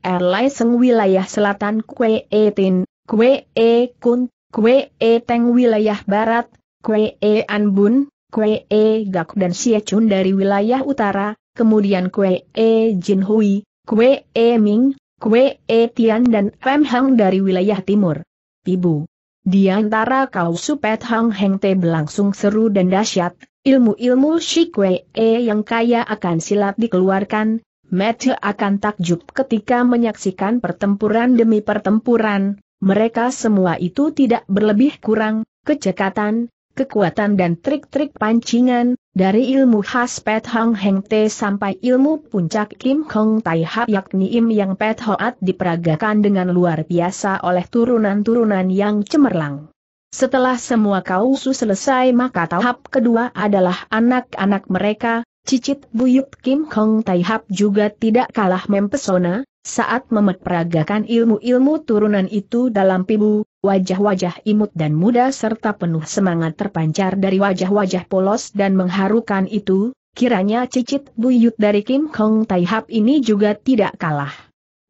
Seng wilayah selatan Kue E Tin, Kue E Kun, Kue E Teng wilayah barat, Kue E Anbun, Kue E Gak dan Chun dari wilayah utara, kemudian Kue E Jin Hui, Kue E Ming, Kue E Tian dan Pem Hang dari wilayah timur. Ibu. Di antara kau supet Hang Heng Te berlangsung seru dan dahsyat, ilmu-ilmu Shi Kue E yang kaya akan silat dikeluarkan, Matthew akan takjub ketika menyaksikan pertempuran demi pertempuran, mereka semua itu tidak berlebih kurang, kecekatan, kekuatan dan trik-trik pancingan, dari ilmu khas Pet Hong Heng Te sampai ilmu puncak Kim kong Tai Hap yakni Im Yang Pet Hoat diperagakan dengan luar biasa oleh turunan-turunan yang cemerlang. Setelah semua kausu selesai maka tahap kedua adalah anak-anak mereka, Cicit buyut Kim Hong Tai Hap juga tidak kalah mempesona, saat memperagakan ilmu-ilmu turunan itu dalam pibu, wajah-wajah imut dan muda serta penuh semangat terpancar dari wajah-wajah polos dan mengharukan itu, kiranya cicit buyut dari Kim Hong Tai Hap ini juga tidak kalah.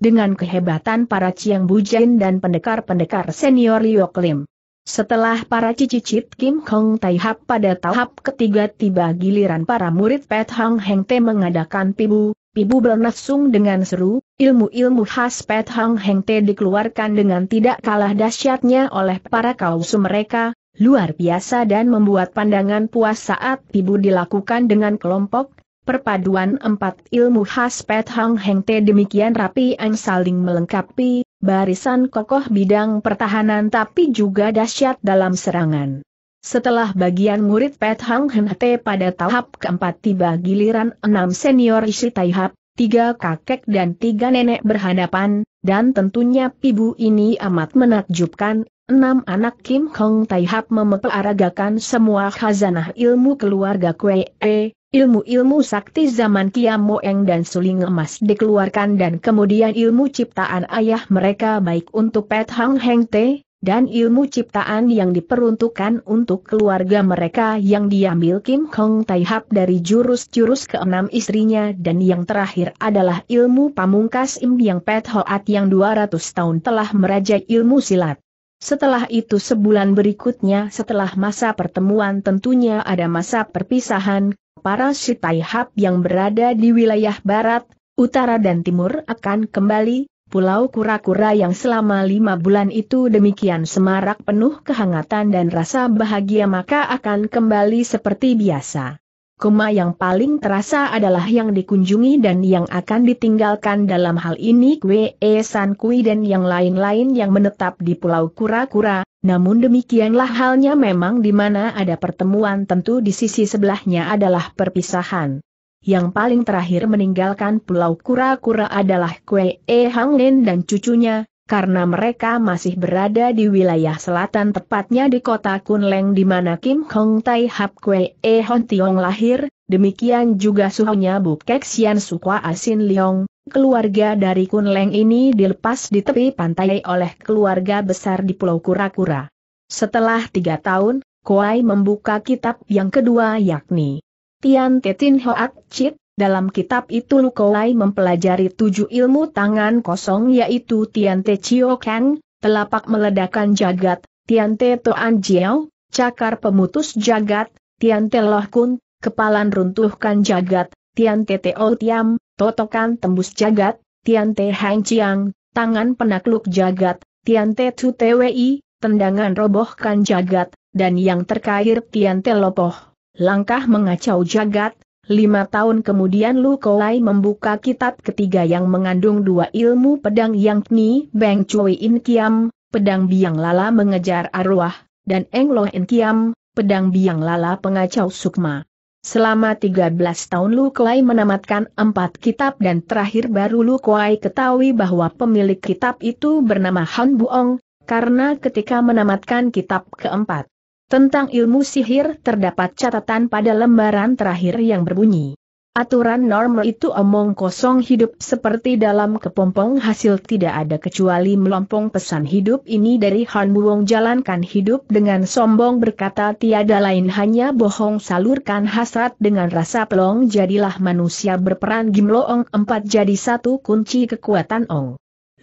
Dengan kehebatan para Ciang Bujain dan pendekar-pendekar senior Liu Klim. Setelah para cicicit Kim Kong Tai pada tahap ketiga tiba giliran para murid Pet Hang Heng Te mengadakan pibu, pibu bernafsung dengan seru, ilmu-ilmu khas Pet Hang Heng Te dikeluarkan dengan tidak kalah dahsyatnya oleh para kausu mereka, luar biasa dan membuat pandangan puas saat pibu dilakukan dengan kelompok, perpaduan empat ilmu khas Pet Hang Heng Te demikian rapi yang saling melengkapi, Barisan kokoh bidang pertahanan tapi juga dahsyat dalam serangan. Setelah bagian murid Pet Hang Henate pada tahap keempat tiba giliran enam senior isi Taihap, tiga kakek dan tiga nenek berhadapan, dan tentunya pibu ini amat menakjubkan, enam anak Kim Kong Taihap memeperagakan semua khazanah ilmu keluarga Kwee, e, Ilmu-ilmu sakti zaman Moeng dan suling emas dikeluarkan dan kemudian ilmu ciptaan ayah mereka baik untuk Pet Hang Heng Te, dan ilmu ciptaan yang diperuntukkan untuk keluarga mereka yang diambil Kim Hong Tai Hap dari jurus-jurus keenam istrinya dan yang terakhir adalah ilmu pamungkas Im yang Pet Hoat yang 200 tahun telah merajai ilmu silat. Setelah itu sebulan berikutnya setelah masa pertemuan tentunya ada masa perpisahan, para Sitaihab yang berada di wilayah barat, utara dan timur akan kembali, Pulau Kura-Kura yang selama lima bulan itu demikian semarak penuh kehangatan dan rasa bahagia maka akan kembali seperti biasa. Koma yang paling terasa adalah yang dikunjungi dan yang akan ditinggalkan dalam hal ini Kwe e, San Kui dan yang lain-lain yang menetap di Pulau Kura-Kura, namun demikianlah halnya memang di mana ada pertemuan tentu di sisi sebelahnya adalah perpisahan. Yang paling terakhir meninggalkan Pulau Kura-Kura adalah Kwe e, Hang Nen dan cucunya, karena mereka masih berada di wilayah selatan tepatnya di kota Kunleng di mana Kim Hong Tai Hap Kwe E Hon Tiong lahir, demikian juga suhunya Kek Sian Sukwa Asin Leong, keluarga dari Kunleng ini dilepas di tepi pantai oleh keluarga besar di Pulau Kura-Kura. Setelah tiga tahun, Kuai membuka kitab yang kedua yakni Tian Tetin Hoat Chit, dalam kitab itu Lukolai mempelajari tujuh ilmu tangan kosong yaitu Tian Te Chio Kang, telapak meledakan jagat, Tian Te Toan Jiao, cakar pemutus jagat, Tian Te Loh Kun, kepalan runtuhkan jagat, Tian Te Teo Tiam, totokan tembus jagat, Tian Te Hang Chiang, tangan penakluk jagat, Tian Te Tu Twi, tendangan robohkan jagat, dan yang terkait Tian Te Lopoh, langkah mengacau jagat, Lima tahun kemudian Lu Kowai membuka kitab ketiga yang mengandung dua ilmu pedang yang kini Beng Chui In Kiam, pedang biang lala mengejar arwah, dan Eng Lo In Kiam, pedang biang lala pengacau sukma. Selama 13 tahun Lu Kowai menamatkan empat kitab dan terakhir baru Lu Kowai ketahui bahwa pemilik kitab itu bernama Han Buong, karena ketika menamatkan kitab keempat, tentang ilmu sihir terdapat catatan pada lembaran terakhir yang berbunyi. Aturan normal itu omong kosong hidup seperti dalam kepompong hasil tidak ada kecuali melompong pesan hidup ini dari Han Buong jalankan hidup dengan sombong berkata tiada lain hanya bohong salurkan hasrat dengan rasa pelong jadilah manusia berperan gimloong empat jadi satu kunci kekuatan ong.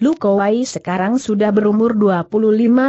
Lu Kowai sekarang sudah berumur 25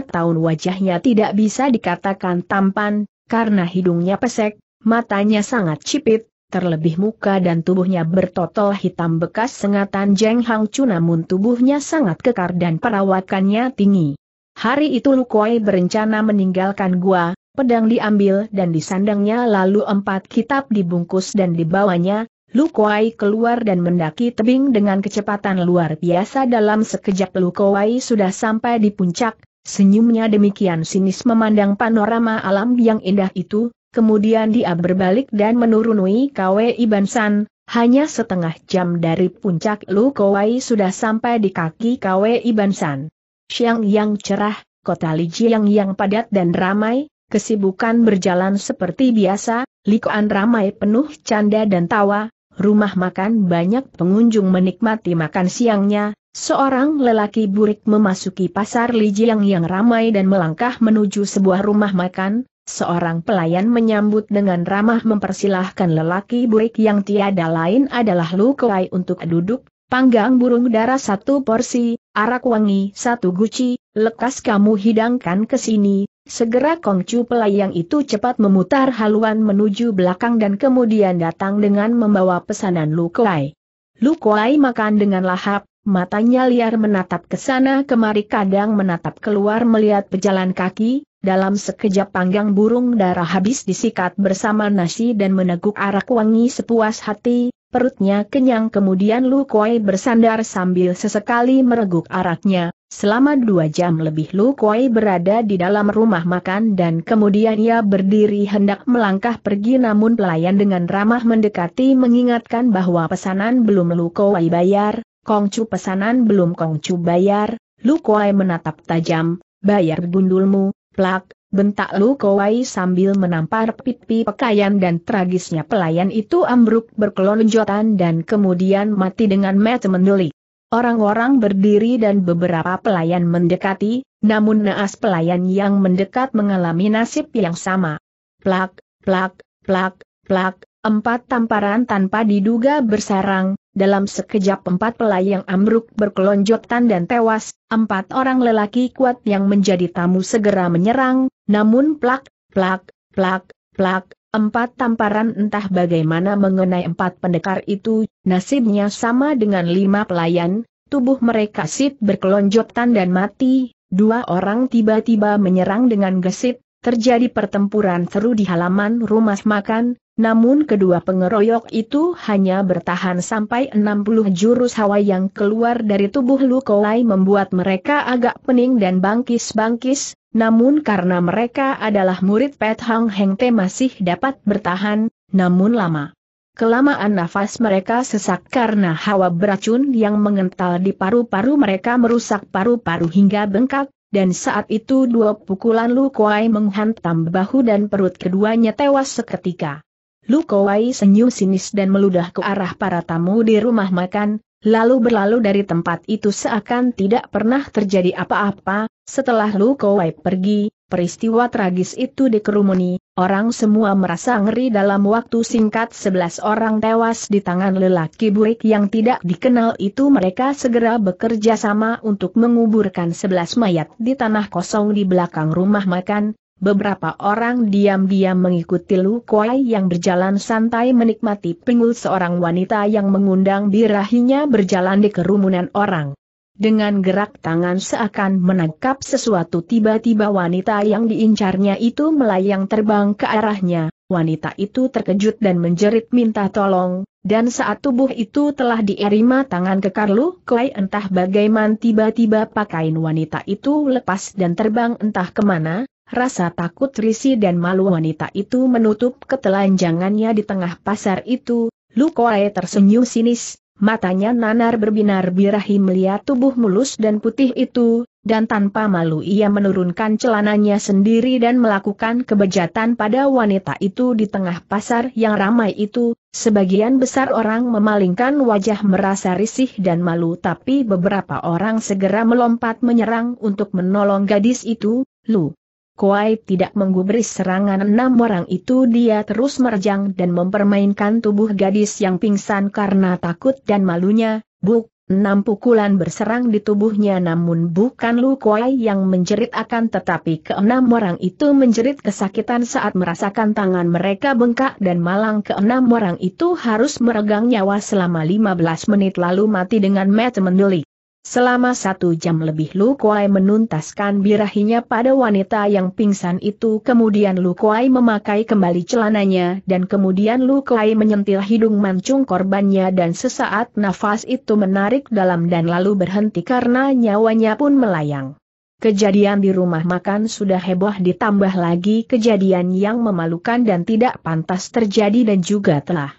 tahun wajahnya tidak bisa dikatakan tampan, karena hidungnya pesek, matanya sangat cipit, terlebih muka dan tubuhnya bertotol hitam bekas sengatan Jeng Hang Chu namun tubuhnya sangat kekar dan perawatannya tinggi. Hari itu Lu Kowai berencana meninggalkan gua, pedang diambil dan disandangnya lalu empat kitab dibungkus dan dibawanya, Lu Kuai keluar dan mendaki tebing dengan kecepatan luar biasa dalam sekejap Lu Kuai sudah sampai di puncak, senyumnya demikian sinis memandang panorama alam yang indah itu, kemudian dia berbalik dan menuruni Kawai Bansan, hanya setengah jam dari puncak Lu Kuai sudah sampai di kaki Kawai Bansan. Siang yang cerah, kota Lijiang yang padat dan ramai, kesibukan berjalan seperti biasa, likuan ramai penuh canda dan tawa, rumah makan banyak pengunjung menikmati makan siangnya, seorang lelaki burik memasuki pasar Lijiang yang ramai dan melangkah menuju sebuah rumah makan, seorang pelayan menyambut dengan ramah mempersilahkan lelaki burik yang tiada lain adalah Lu Kuai untuk duduk, panggang burung darah satu porsi, arak wangi satu guci, lekas kamu hidangkan ke sini, Segera Kongcu pelayang itu cepat memutar haluan menuju belakang dan kemudian datang dengan membawa pesanan Lu Kuai. Lu Kuai makan dengan lahap, matanya liar menatap ke sana kemari kadang menatap keluar melihat pejalan kaki, dalam sekejap panggang burung darah habis disikat bersama nasi dan meneguk arak wangi sepuas hati, perutnya kenyang kemudian Lu Kuai bersandar sambil sesekali mereguk araknya, Selama dua jam lebih Lu Kuai berada di dalam rumah makan dan kemudian ia berdiri hendak melangkah pergi namun pelayan dengan ramah mendekati mengingatkan bahwa pesanan belum Lu Kuai bayar, Kongcu pesanan belum Kongcu bayar, Lu Kuai menatap tajam, bayar gundulmu, plak, bentak Lu Kuai sambil menampar pipi pakaian dan tragisnya pelayan itu ambruk berkelonjotan dan kemudian mati dengan mata mendelik. Orang-orang berdiri dan beberapa pelayan mendekati, namun naas pelayan yang mendekat mengalami nasib yang sama. Plak, plak, plak, plak, empat tamparan tanpa diduga bersarang, dalam sekejap empat pelayan ambruk berkelonjotan dan tewas, empat orang lelaki kuat yang menjadi tamu segera menyerang, namun plak, plak, plak, plak, Empat tamparan entah bagaimana mengenai empat pendekar itu, nasibnya sama dengan lima pelayan, tubuh mereka sit berkelonjotan dan mati, dua orang tiba-tiba menyerang dengan gesit, terjadi pertempuran seru di halaman rumah makan, namun kedua pengeroyok itu hanya bertahan sampai 60 jurus hawa yang keluar dari tubuh Lukolai membuat mereka agak pening dan bangkis-bangkis, namun karena mereka adalah murid Pet Hang Heng Te masih dapat bertahan, namun lama. Kelamaan nafas mereka sesak karena hawa beracun yang mengental di paru-paru mereka merusak paru-paru hingga bengkak, dan saat itu dua pukulan Lu Kuai menghantam bahu dan perut keduanya tewas seketika. Lu Kowai senyum sinis dan meludah ke arah para tamu di rumah makan, lalu berlalu dari tempat itu seakan tidak pernah terjadi apa-apa, setelah Lu Kowai pergi, peristiwa tragis itu dikerumuni, orang semua merasa ngeri dalam waktu singkat 11 orang tewas di tangan lelaki burik yang tidak dikenal itu mereka segera bekerja sama untuk menguburkan 11 mayat di tanah kosong di belakang rumah makan, Beberapa orang diam-diam mengikuti Lu Kuai yang berjalan santai menikmati pinggul seorang wanita yang mengundang birahinya berjalan di kerumunan orang. Dengan gerak tangan seakan menangkap sesuatu tiba-tiba wanita yang diincarnya itu melayang terbang ke arahnya, wanita itu terkejut dan menjerit minta tolong, dan saat tubuh itu telah dierima tangan ke Karlu, Kuai entah bagaimana tiba-tiba pakaian wanita itu lepas dan terbang entah kemana, Rasa takut risi dan malu wanita itu menutup ketelanjangannya di tengah pasar itu, Lu Koe tersenyum sinis, matanya nanar berbinar birahi melihat tubuh mulus dan putih itu, dan tanpa malu ia menurunkan celananya sendiri dan melakukan kebejatan pada wanita itu di tengah pasar yang ramai itu, sebagian besar orang memalingkan wajah merasa risih dan malu tapi beberapa orang segera melompat menyerang untuk menolong gadis itu, Lu. Koai tidak menggubris serangan enam orang itu dia terus merjang dan mempermainkan tubuh gadis yang pingsan karena takut dan malunya, buk, enam pukulan berserang di tubuhnya namun bukan Lu Koai yang menjerit akan tetapi keenam orang itu menjerit kesakitan saat merasakan tangan mereka bengkak dan malang keenam orang itu harus meregang nyawa selama 15 menit lalu mati dengan mata mendelik. Selama satu jam lebih Lu Kuai menuntaskan birahinya pada wanita yang pingsan itu kemudian Lu Kuai memakai kembali celananya dan kemudian Lu Kuai menyentil hidung mancung korbannya dan sesaat nafas itu menarik dalam dan lalu berhenti karena nyawanya pun melayang. Kejadian di rumah makan sudah heboh ditambah lagi kejadian yang memalukan dan tidak pantas terjadi dan juga telah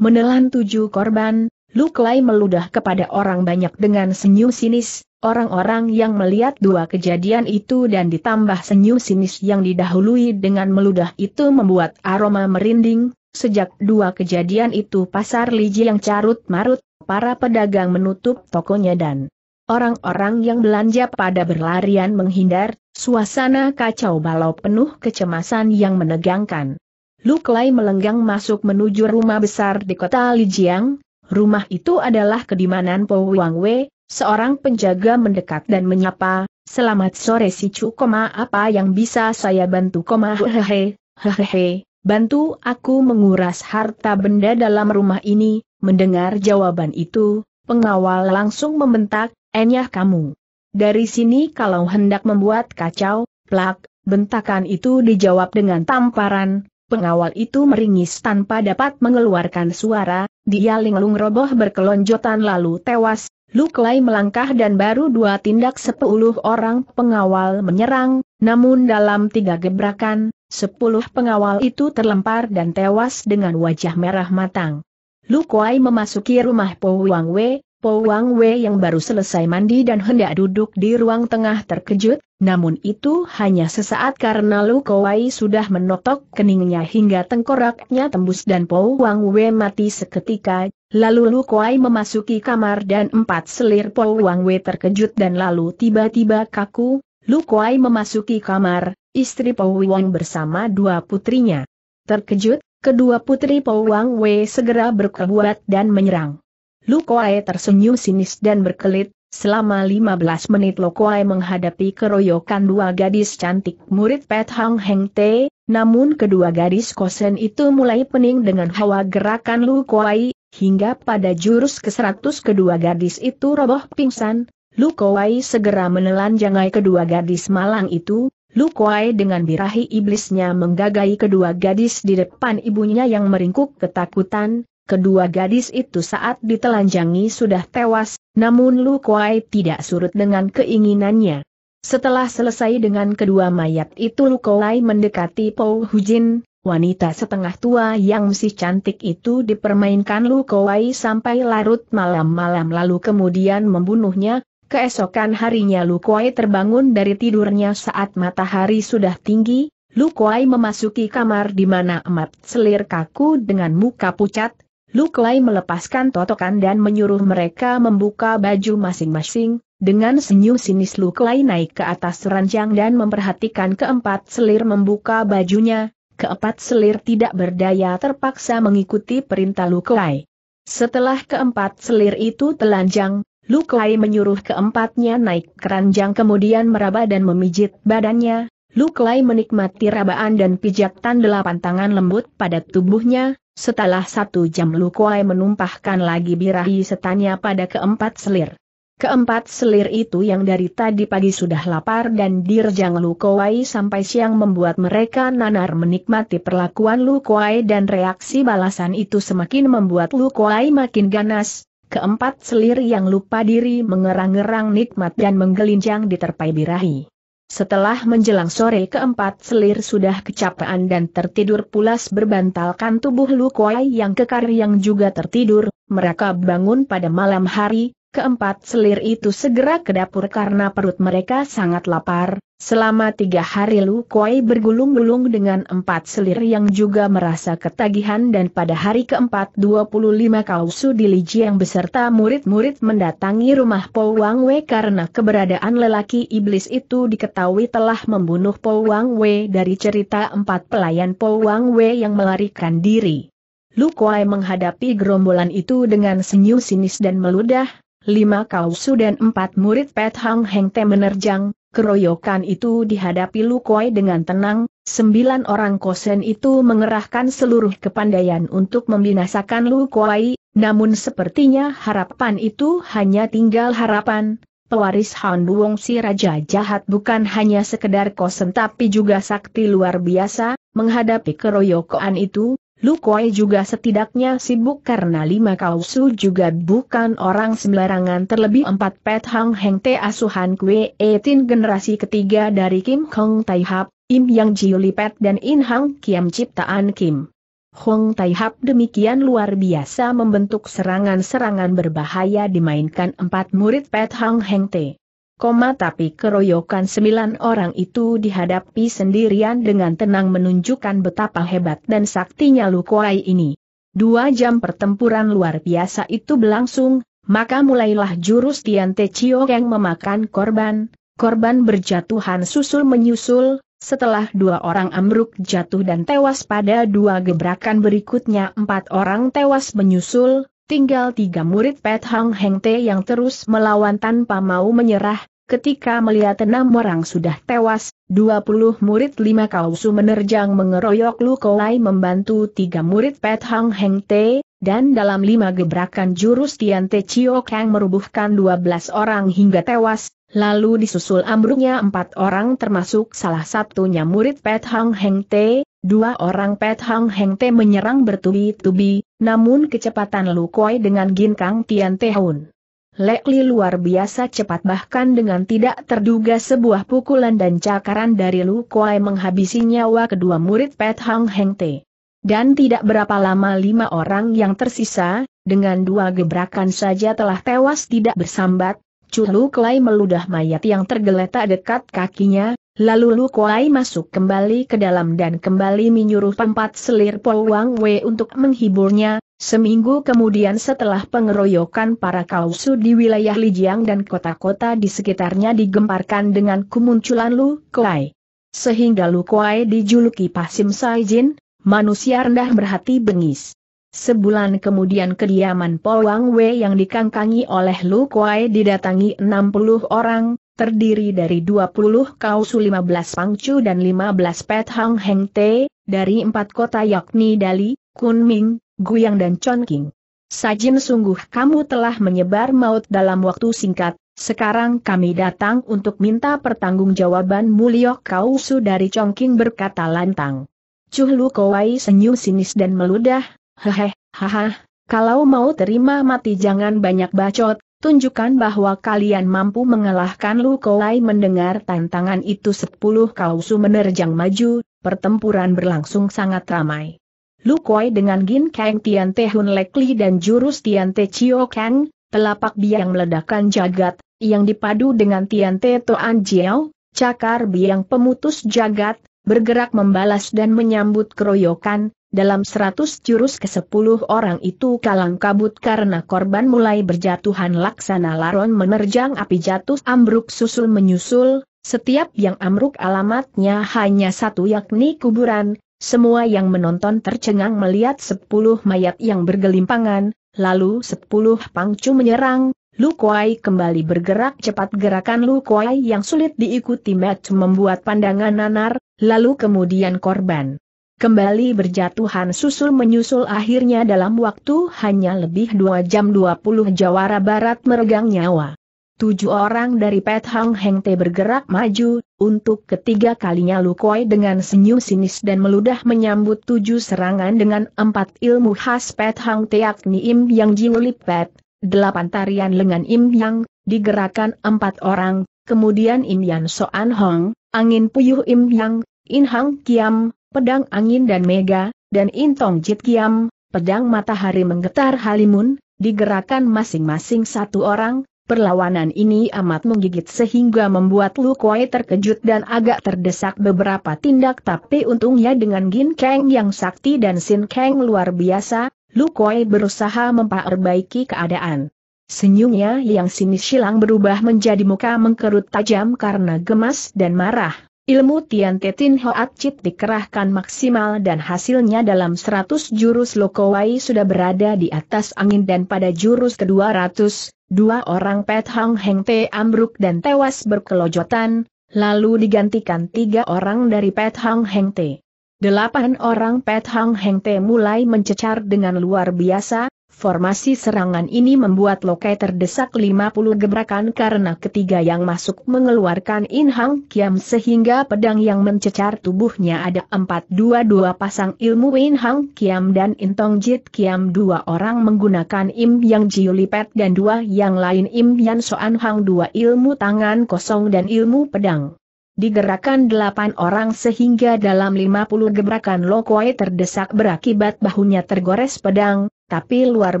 menelan tujuh korban, Luke Lai meludah kepada orang banyak dengan senyum sinis, orang-orang yang melihat dua kejadian itu dan ditambah senyum sinis yang didahului dengan meludah itu membuat aroma merinding, sejak dua kejadian itu pasar liji yang carut marut, para pedagang menutup tokonya dan orang-orang yang belanja pada berlarian menghindar, suasana kacau balau penuh kecemasan yang menegangkan. Luke Lai melenggang masuk menuju rumah besar di kota Lijiang, Rumah itu adalah kedimanan Po Wang Wei, seorang penjaga mendekat dan menyapa, Selamat sore si Cu, apa yang bisa saya bantu, koma hehehe, hehehe, bantu aku menguras harta benda dalam rumah ini, mendengar jawaban itu, pengawal langsung membentak, enyah kamu. Dari sini kalau hendak membuat kacau, plak, bentakan itu dijawab dengan tamparan, Pengawal itu meringis tanpa dapat mengeluarkan suara, dia linglung roboh berkelonjotan lalu tewas, Luklai melangkah dan baru dua tindak sepuluh orang pengawal menyerang, namun dalam tiga gebrakan, sepuluh pengawal itu terlempar dan tewas dengan wajah merah matang. Luklai memasuki rumah Po Wang Wei, Po Wang Wei yang baru selesai mandi dan hendak duduk di ruang tengah terkejut, namun itu hanya sesaat karena Lu Kowai sudah menotok keningnya hingga tengkoraknya tembus dan Po Wang Wei mati seketika, lalu Lu Kowai memasuki kamar dan empat selir Po Wang Wei terkejut dan lalu tiba-tiba kaku, Lu Kowai memasuki kamar, istri Po Wang bersama dua putrinya. Terkejut, kedua putri Po Wang Wei segera berkebuat dan menyerang. Lu Kowai tersenyum sinis dan berkelit, Selama 15 menit Lokuai menghadapi keroyokan dua gadis cantik murid Pet Hang Heng Te, namun kedua gadis kosen itu mulai pening dengan hawa gerakan Lokuai, hingga pada jurus ke-100 kedua gadis itu roboh pingsan. Lukuai segera menelan jangai kedua gadis malang itu, Lukuai dengan birahi iblisnya menggagai kedua gadis di depan ibunya yang meringkuk ketakutan, Kedua gadis itu saat ditelanjangi sudah tewas, namun Lu Kuai tidak surut dengan keinginannya. Setelah selesai dengan kedua mayat itu Lu Kuai mendekati Hu Hujin, wanita setengah tua yang masih cantik itu dipermainkan Lu Kuai sampai larut malam-malam lalu kemudian membunuhnya. Keesokan harinya Lu Kuai terbangun dari tidurnya saat matahari sudah tinggi, Lu Kuai memasuki kamar di mana emat selir kaku dengan muka pucat, Luke Lai melepaskan totokan dan menyuruh mereka membuka baju masing-masing, dengan senyum sinis Luke Lai naik ke atas ranjang dan memperhatikan keempat selir membuka bajunya, keempat selir tidak berdaya terpaksa mengikuti perintah Luke Lai. Setelah keempat selir itu telanjang, Luke Lai menyuruh keempatnya naik keranjang kemudian meraba dan memijit badannya, Luke Lai menikmati rabaan dan pijatan delapan tangan lembut pada tubuhnya, setelah satu jam Lukuai menumpahkan lagi birahi setannya pada keempat selir. Keempat selir itu yang dari tadi pagi sudah lapar dan dirjang Lukuai sampai siang membuat mereka nanar menikmati perlakuan Lukuai dan reaksi balasan itu semakin membuat Lukuai makin ganas. Keempat selir yang lupa diri mengerang ngerang nikmat dan menggelinjang diterpai birahi. Setelah menjelang sore keempat selir sudah kecapean dan tertidur pulas berbantalkan tubuh Lu Kuai yang kekar yang juga tertidur, mereka bangun pada malam hari, Keempat selir itu segera ke dapur karena perut mereka sangat lapar, selama tiga hari Lu Kuai bergulung-gulung dengan empat selir yang juga merasa ketagihan dan pada hari keempat 25 kausu di yang beserta murid-murid mendatangi rumah Po Wang Wei karena keberadaan lelaki iblis itu diketahui telah membunuh Po Wang Wei dari cerita empat pelayan Po Wang Wei yang melarikan diri. Lu Kuai menghadapi gerombolan itu dengan senyum sinis dan meludah, lima kausu dan empat murid Pet Hang Heng Te menerjang, keroyokan itu dihadapi Lu Lukoi dengan tenang, sembilan orang kosen itu mengerahkan seluruh kepandaian untuk membinasakan Lu Lukoi, namun sepertinya harapan itu hanya tinggal harapan, pewaris Han Duong si Raja Jahat bukan hanya sekedar kosen tapi juga sakti luar biasa, menghadapi keroyokan itu, Lu Kuai juga setidaknya sibuk karena lima kausu juga bukan orang sembarangan terlebih empat pet hang heng te asuhan kue etin generasi ketiga dari Kim Hong Tai Hap, Im Yang Jiuli Pet dan In Hang Kiam ciptaan Kim. Hong Tai Hap demikian luar biasa membentuk serangan-serangan berbahaya dimainkan empat murid Pet Hang Heng Te koma tapi keroyokan sembilan orang itu dihadapi sendirian dengan tenang menunjukkan betapa hebat dan saktinya Lukuai ini. Dua jam pertempuran luar biasa itu berlangsung, maka mulailah jurus Tian Chio yang memakan korban, korban berjatuhan susul menyusul, setelah dua orang amruk jatuh dan tewas pada dua gebrakan berikutnya empat orang tewas menyusul, Tinggal tiga murid Pet Hang Heng Te yang terus melawan tanpa mau menyerah, ketika melihat enam orang sudah tewas, dua puluh murid lima kausu menerjang mengeroyok Lu Kolai membantu tiga murid Pet Hang Heng Te, dan dalam lima gebrakan jurus Tian Te Chio Kang merubuhkan dua belas orang hingga tewas, lalu disusul ambruknya empat orang termasuk salah satunya murid Pet Hang Heng Te, Dua orang Pet Hang Heng Te menyerang bertubi-tubi, namun kecepatan Lu Koi dengan Ginkang Tian Tehun. Lekli luar biasa cepat bahkan dengan tidak terduga sebuah pukulan dan cakaran dari Lu Kuai menghabisi nyawa kedua murid Pet Hang Heng Te. Dan tidak berapa lama lima orang yang tersisa, dengan dua gebrakan saja telah tewas tidak bersambat, Chu Lu Kuai meludah mayat yang tergeletak dekat kakinya, Lalu Lu Kuai masuk kembali ke dalam dan kembali menyuruh pempat selir Po Wang Wei untuk menghiburnya, seminggu kemudian setelah pengeroyokan para kausu di wilayah Lijiang dan kota-kota di sekitarnya digemparkan dengan kemunculan Lu Kuai. Sehingga Lu Kuai dijuluki Pasim Saijin, manusia rendah berhati bengis. Sebulan kemudian kediaman Po Wang Wei yang dikangkangi oleh Lu Kuai didatangi 60 orang, terdiri dari 20 kausu 15 pangcu dan 15 pet hang heng te, dari empat kota yakni Dali, Kunming, Guyang dan Chongqing. Sajin sungguh kamu telah menyebar maut dalam waktu singkat, sekarang kami datang untuk minta pertanggungjawaban Muliok Kausu dari Chongqing berkata lantang. Chuhlu Kowai senyum sinis dan meludah, hehehe, hahaha. kalau mau terima mati jangan banyak bacot, Tunjukkan bahwa kalian mampu mengalahkan Lu Kowai mendengar tantangan itu sepuluh kausu menerjang maju, pertempuran berlangsung sangat ramai. Lu Kowai dengan Gin Kang Tian Te Hun Lek Li dan jurus Tian Te Chio Kang, telapak biang meledakkan jagat, yang dipadu dengan Tian Te Toan Jiao, cakar biang pemutus jagat, bergerak membalas dan menyambut keroyokan, dalam seratus jurus ke sepuluh orang itu kalang kabut karena korban mulai berjatuhan laksana laron menerjang api jatuh ambruk susul menyusul, setiap yang amruk alamatnya hanya satu yakni kuburan, semua yang menonton tercengang melihat sepuluh mayat yang bergelimpangan, lalu sepuluh pangcu menyerang, Lu Kuai kembali bergerak cepat gerakan Lu Kuai yang sulit diikuti Matt membuat pandangan nanar, lalu kemudian korban kembali berjatuhan susul menyusul akhirnya dalam waktu hanya lebih 2 jam 20 Jawara Barat meregang nyawa. Tujuh orang dari Pet Hang Heng Te bergerak maju, untuk ketiga kalinya Lukoi dengan senyum sinis dan meludah menyambut tujuh serangan dengan empat ilmu khas Pet Hang Te yakni Im Yang Jiulip Pet, delapan tarian lengan Im Yang, digerakkan empat orang, kemudian Im Yan Soan Hong, angin puyuh Im Yang, In Hang Kiam, pedang angin dan mega, dan intong jit kiam, pedang matahari menggetar halimun, digerakkan masing-masing satu orang, perlawanan ini amat menggigit sehingga membuat Lu Kuei terkejut dan agak terdesak beberapa tindak tapi untungnya dengan Gin Kang yang sakti dan Sin Kang luar biasa, Lu Kuei berusaha memperbaiki keadaan. Senyumnya yang sinis silang berubah menjadi muka mengkerut tajam karena gemas dan marah. Ilmu Tian Te Tin Hoat Chit dikerahkan maksimal dan hasilnya dalam 100 jurus Lokowai sudah berada di atas angin dan pada jurus ke-200, dua orang Pet Hang Heng Te ambruk dan tewas berkelojotan, lalu digantikan tiga orang dari Pet Hang Heng Te. Delapan orang Pet Hang Heng Te mulai mencecar dengan luar biasa, Formasi serangan ini membuat Lokai terdesak 50 gebrakan karena ketiga yang masuk mengeluarkan In Kiam sehingga pedang yang mencecar tubuhnya ada empat dua pasang ilmu In Kiam dan In Jit Kiam dua orang menggunakan Im Yang Jiulipet dan dua yang lain Im yang Soan Hang dua ilmu tangan kosong dan ilmu pedang digerakkan delapan orang sehingga dalam 50 gebrakan Lokoi terdesak berakibat bahunya tergores pedang, tapi luar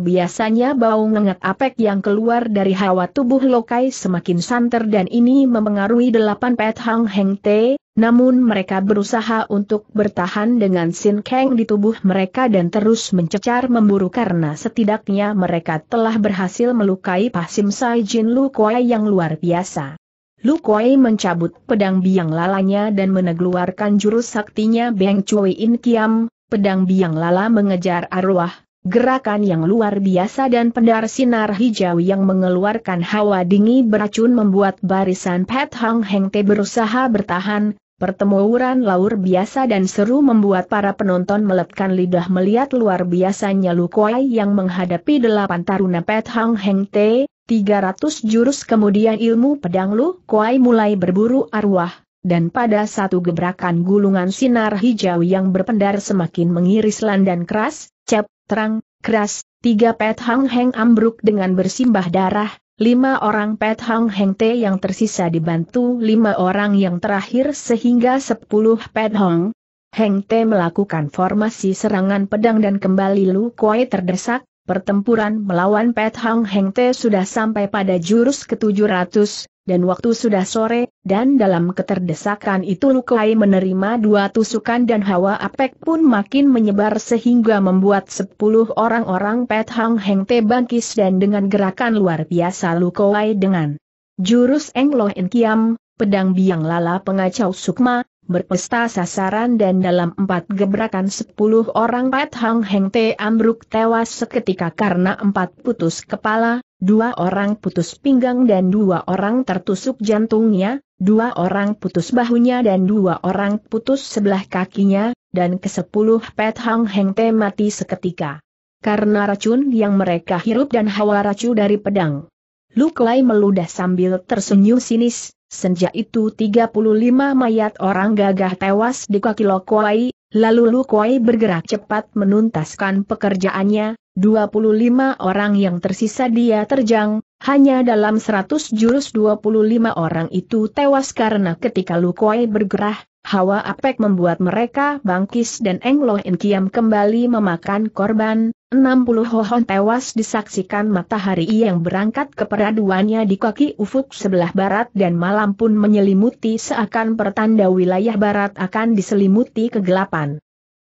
biasanya bau ngengat apek yang keluar dari hawa tubuh Lokai semakin santer dan ini memengaruhi delapan pet Hang Heng Te, namun mereka berusaha untuk bertahan dengan Sin Kang di tubuh mereka dan terus mencecar memburu karena setidaknya mereka telah berhasil melukai Pasim Sai Jin Lu Kuai yang luar biasa. Lu Kuai mencabut pedang biang lalanya dan menegluarkan jurus saktinya Beng Cui In Kiam, pedang biang lala mengejar arwah, Gerakan yang luar biasa dan pendar sinar hijau yang mengeluarkan hawa dingin beracun membuat barisan Pat Hang Heng berusaha bertahan, pertemuan laur biasa dan seru membuat para penonton melepkan lidah melihat luar biasanya lu Kuai yang menghadapi delapan taruna Pat Hang Heng Te, 300 jurus kemudian ilmu pedang lu Kuai mulai berburu arwah, dan pada satu gebrakan gulungan sinar hijau yang berpendar semakin mengiris landan keras, Cep, terang, keras, tiga Pet Hang Heng ambruk dengan bersimbah darah, lima orang Pet Hang Heng Te yang tersisa dibantu lima orang yang terakhir sehingga sepuluh Pet Hang Heng Te melakukan formasi serangan pedang dan kembali Lu Kuei terdesak, pertempuran melawan Pet Hang Heng Te sudah sampai pada jurus ke-700, dan waktu sudah sore, dan dalam keterdesakan itu Lukai menerima dua tusukan dan hawa apek pun makin menyebar sehingga membuat sepuluh orang-orang Pet Hang Heng Te bangkis dan dengan gerakan luar biasa Lukai dengan jurus Eng Engloh Kiam, pedang biang lala pengacau sukma, berpesta sasaran dan dalam empat gebrakan sepuluh orang Pat Hang Heng Te ambruk tewas seketika karena empat putus kepala, dua orang putus pinggang dan dua orang tertusuk jantungnya, dua orang putus bahunya dan dua orang putus sebelah kakinya, dan kesepuluh Pat Hang Heng Te mati seketika. Karena racun yang mereka hirup dan hawa racun dari pedang. Luklai meludah sambil tersenyum sinis, Senja itu 35 mayat orang gagah tewas di kaki Lokuai, lalu Lokuai bergerak cepat menuntaskan pekerjaannya, 25 orang yang tersisa dia terjang, hanya dalam 100 jurus 25 orang itu tewas karena ketika Lokuai bergerak, Hawa apek membuat mereka bangkis dan Engloh In kembali memakan korban, 60 hohon tewas disaksikan matahari yang berangkat ke peraduannya di kaki ufuk sebelah barat dan malam pun menyelimuti seakan pertanda wilayah barat akan diselimuti kegelapan.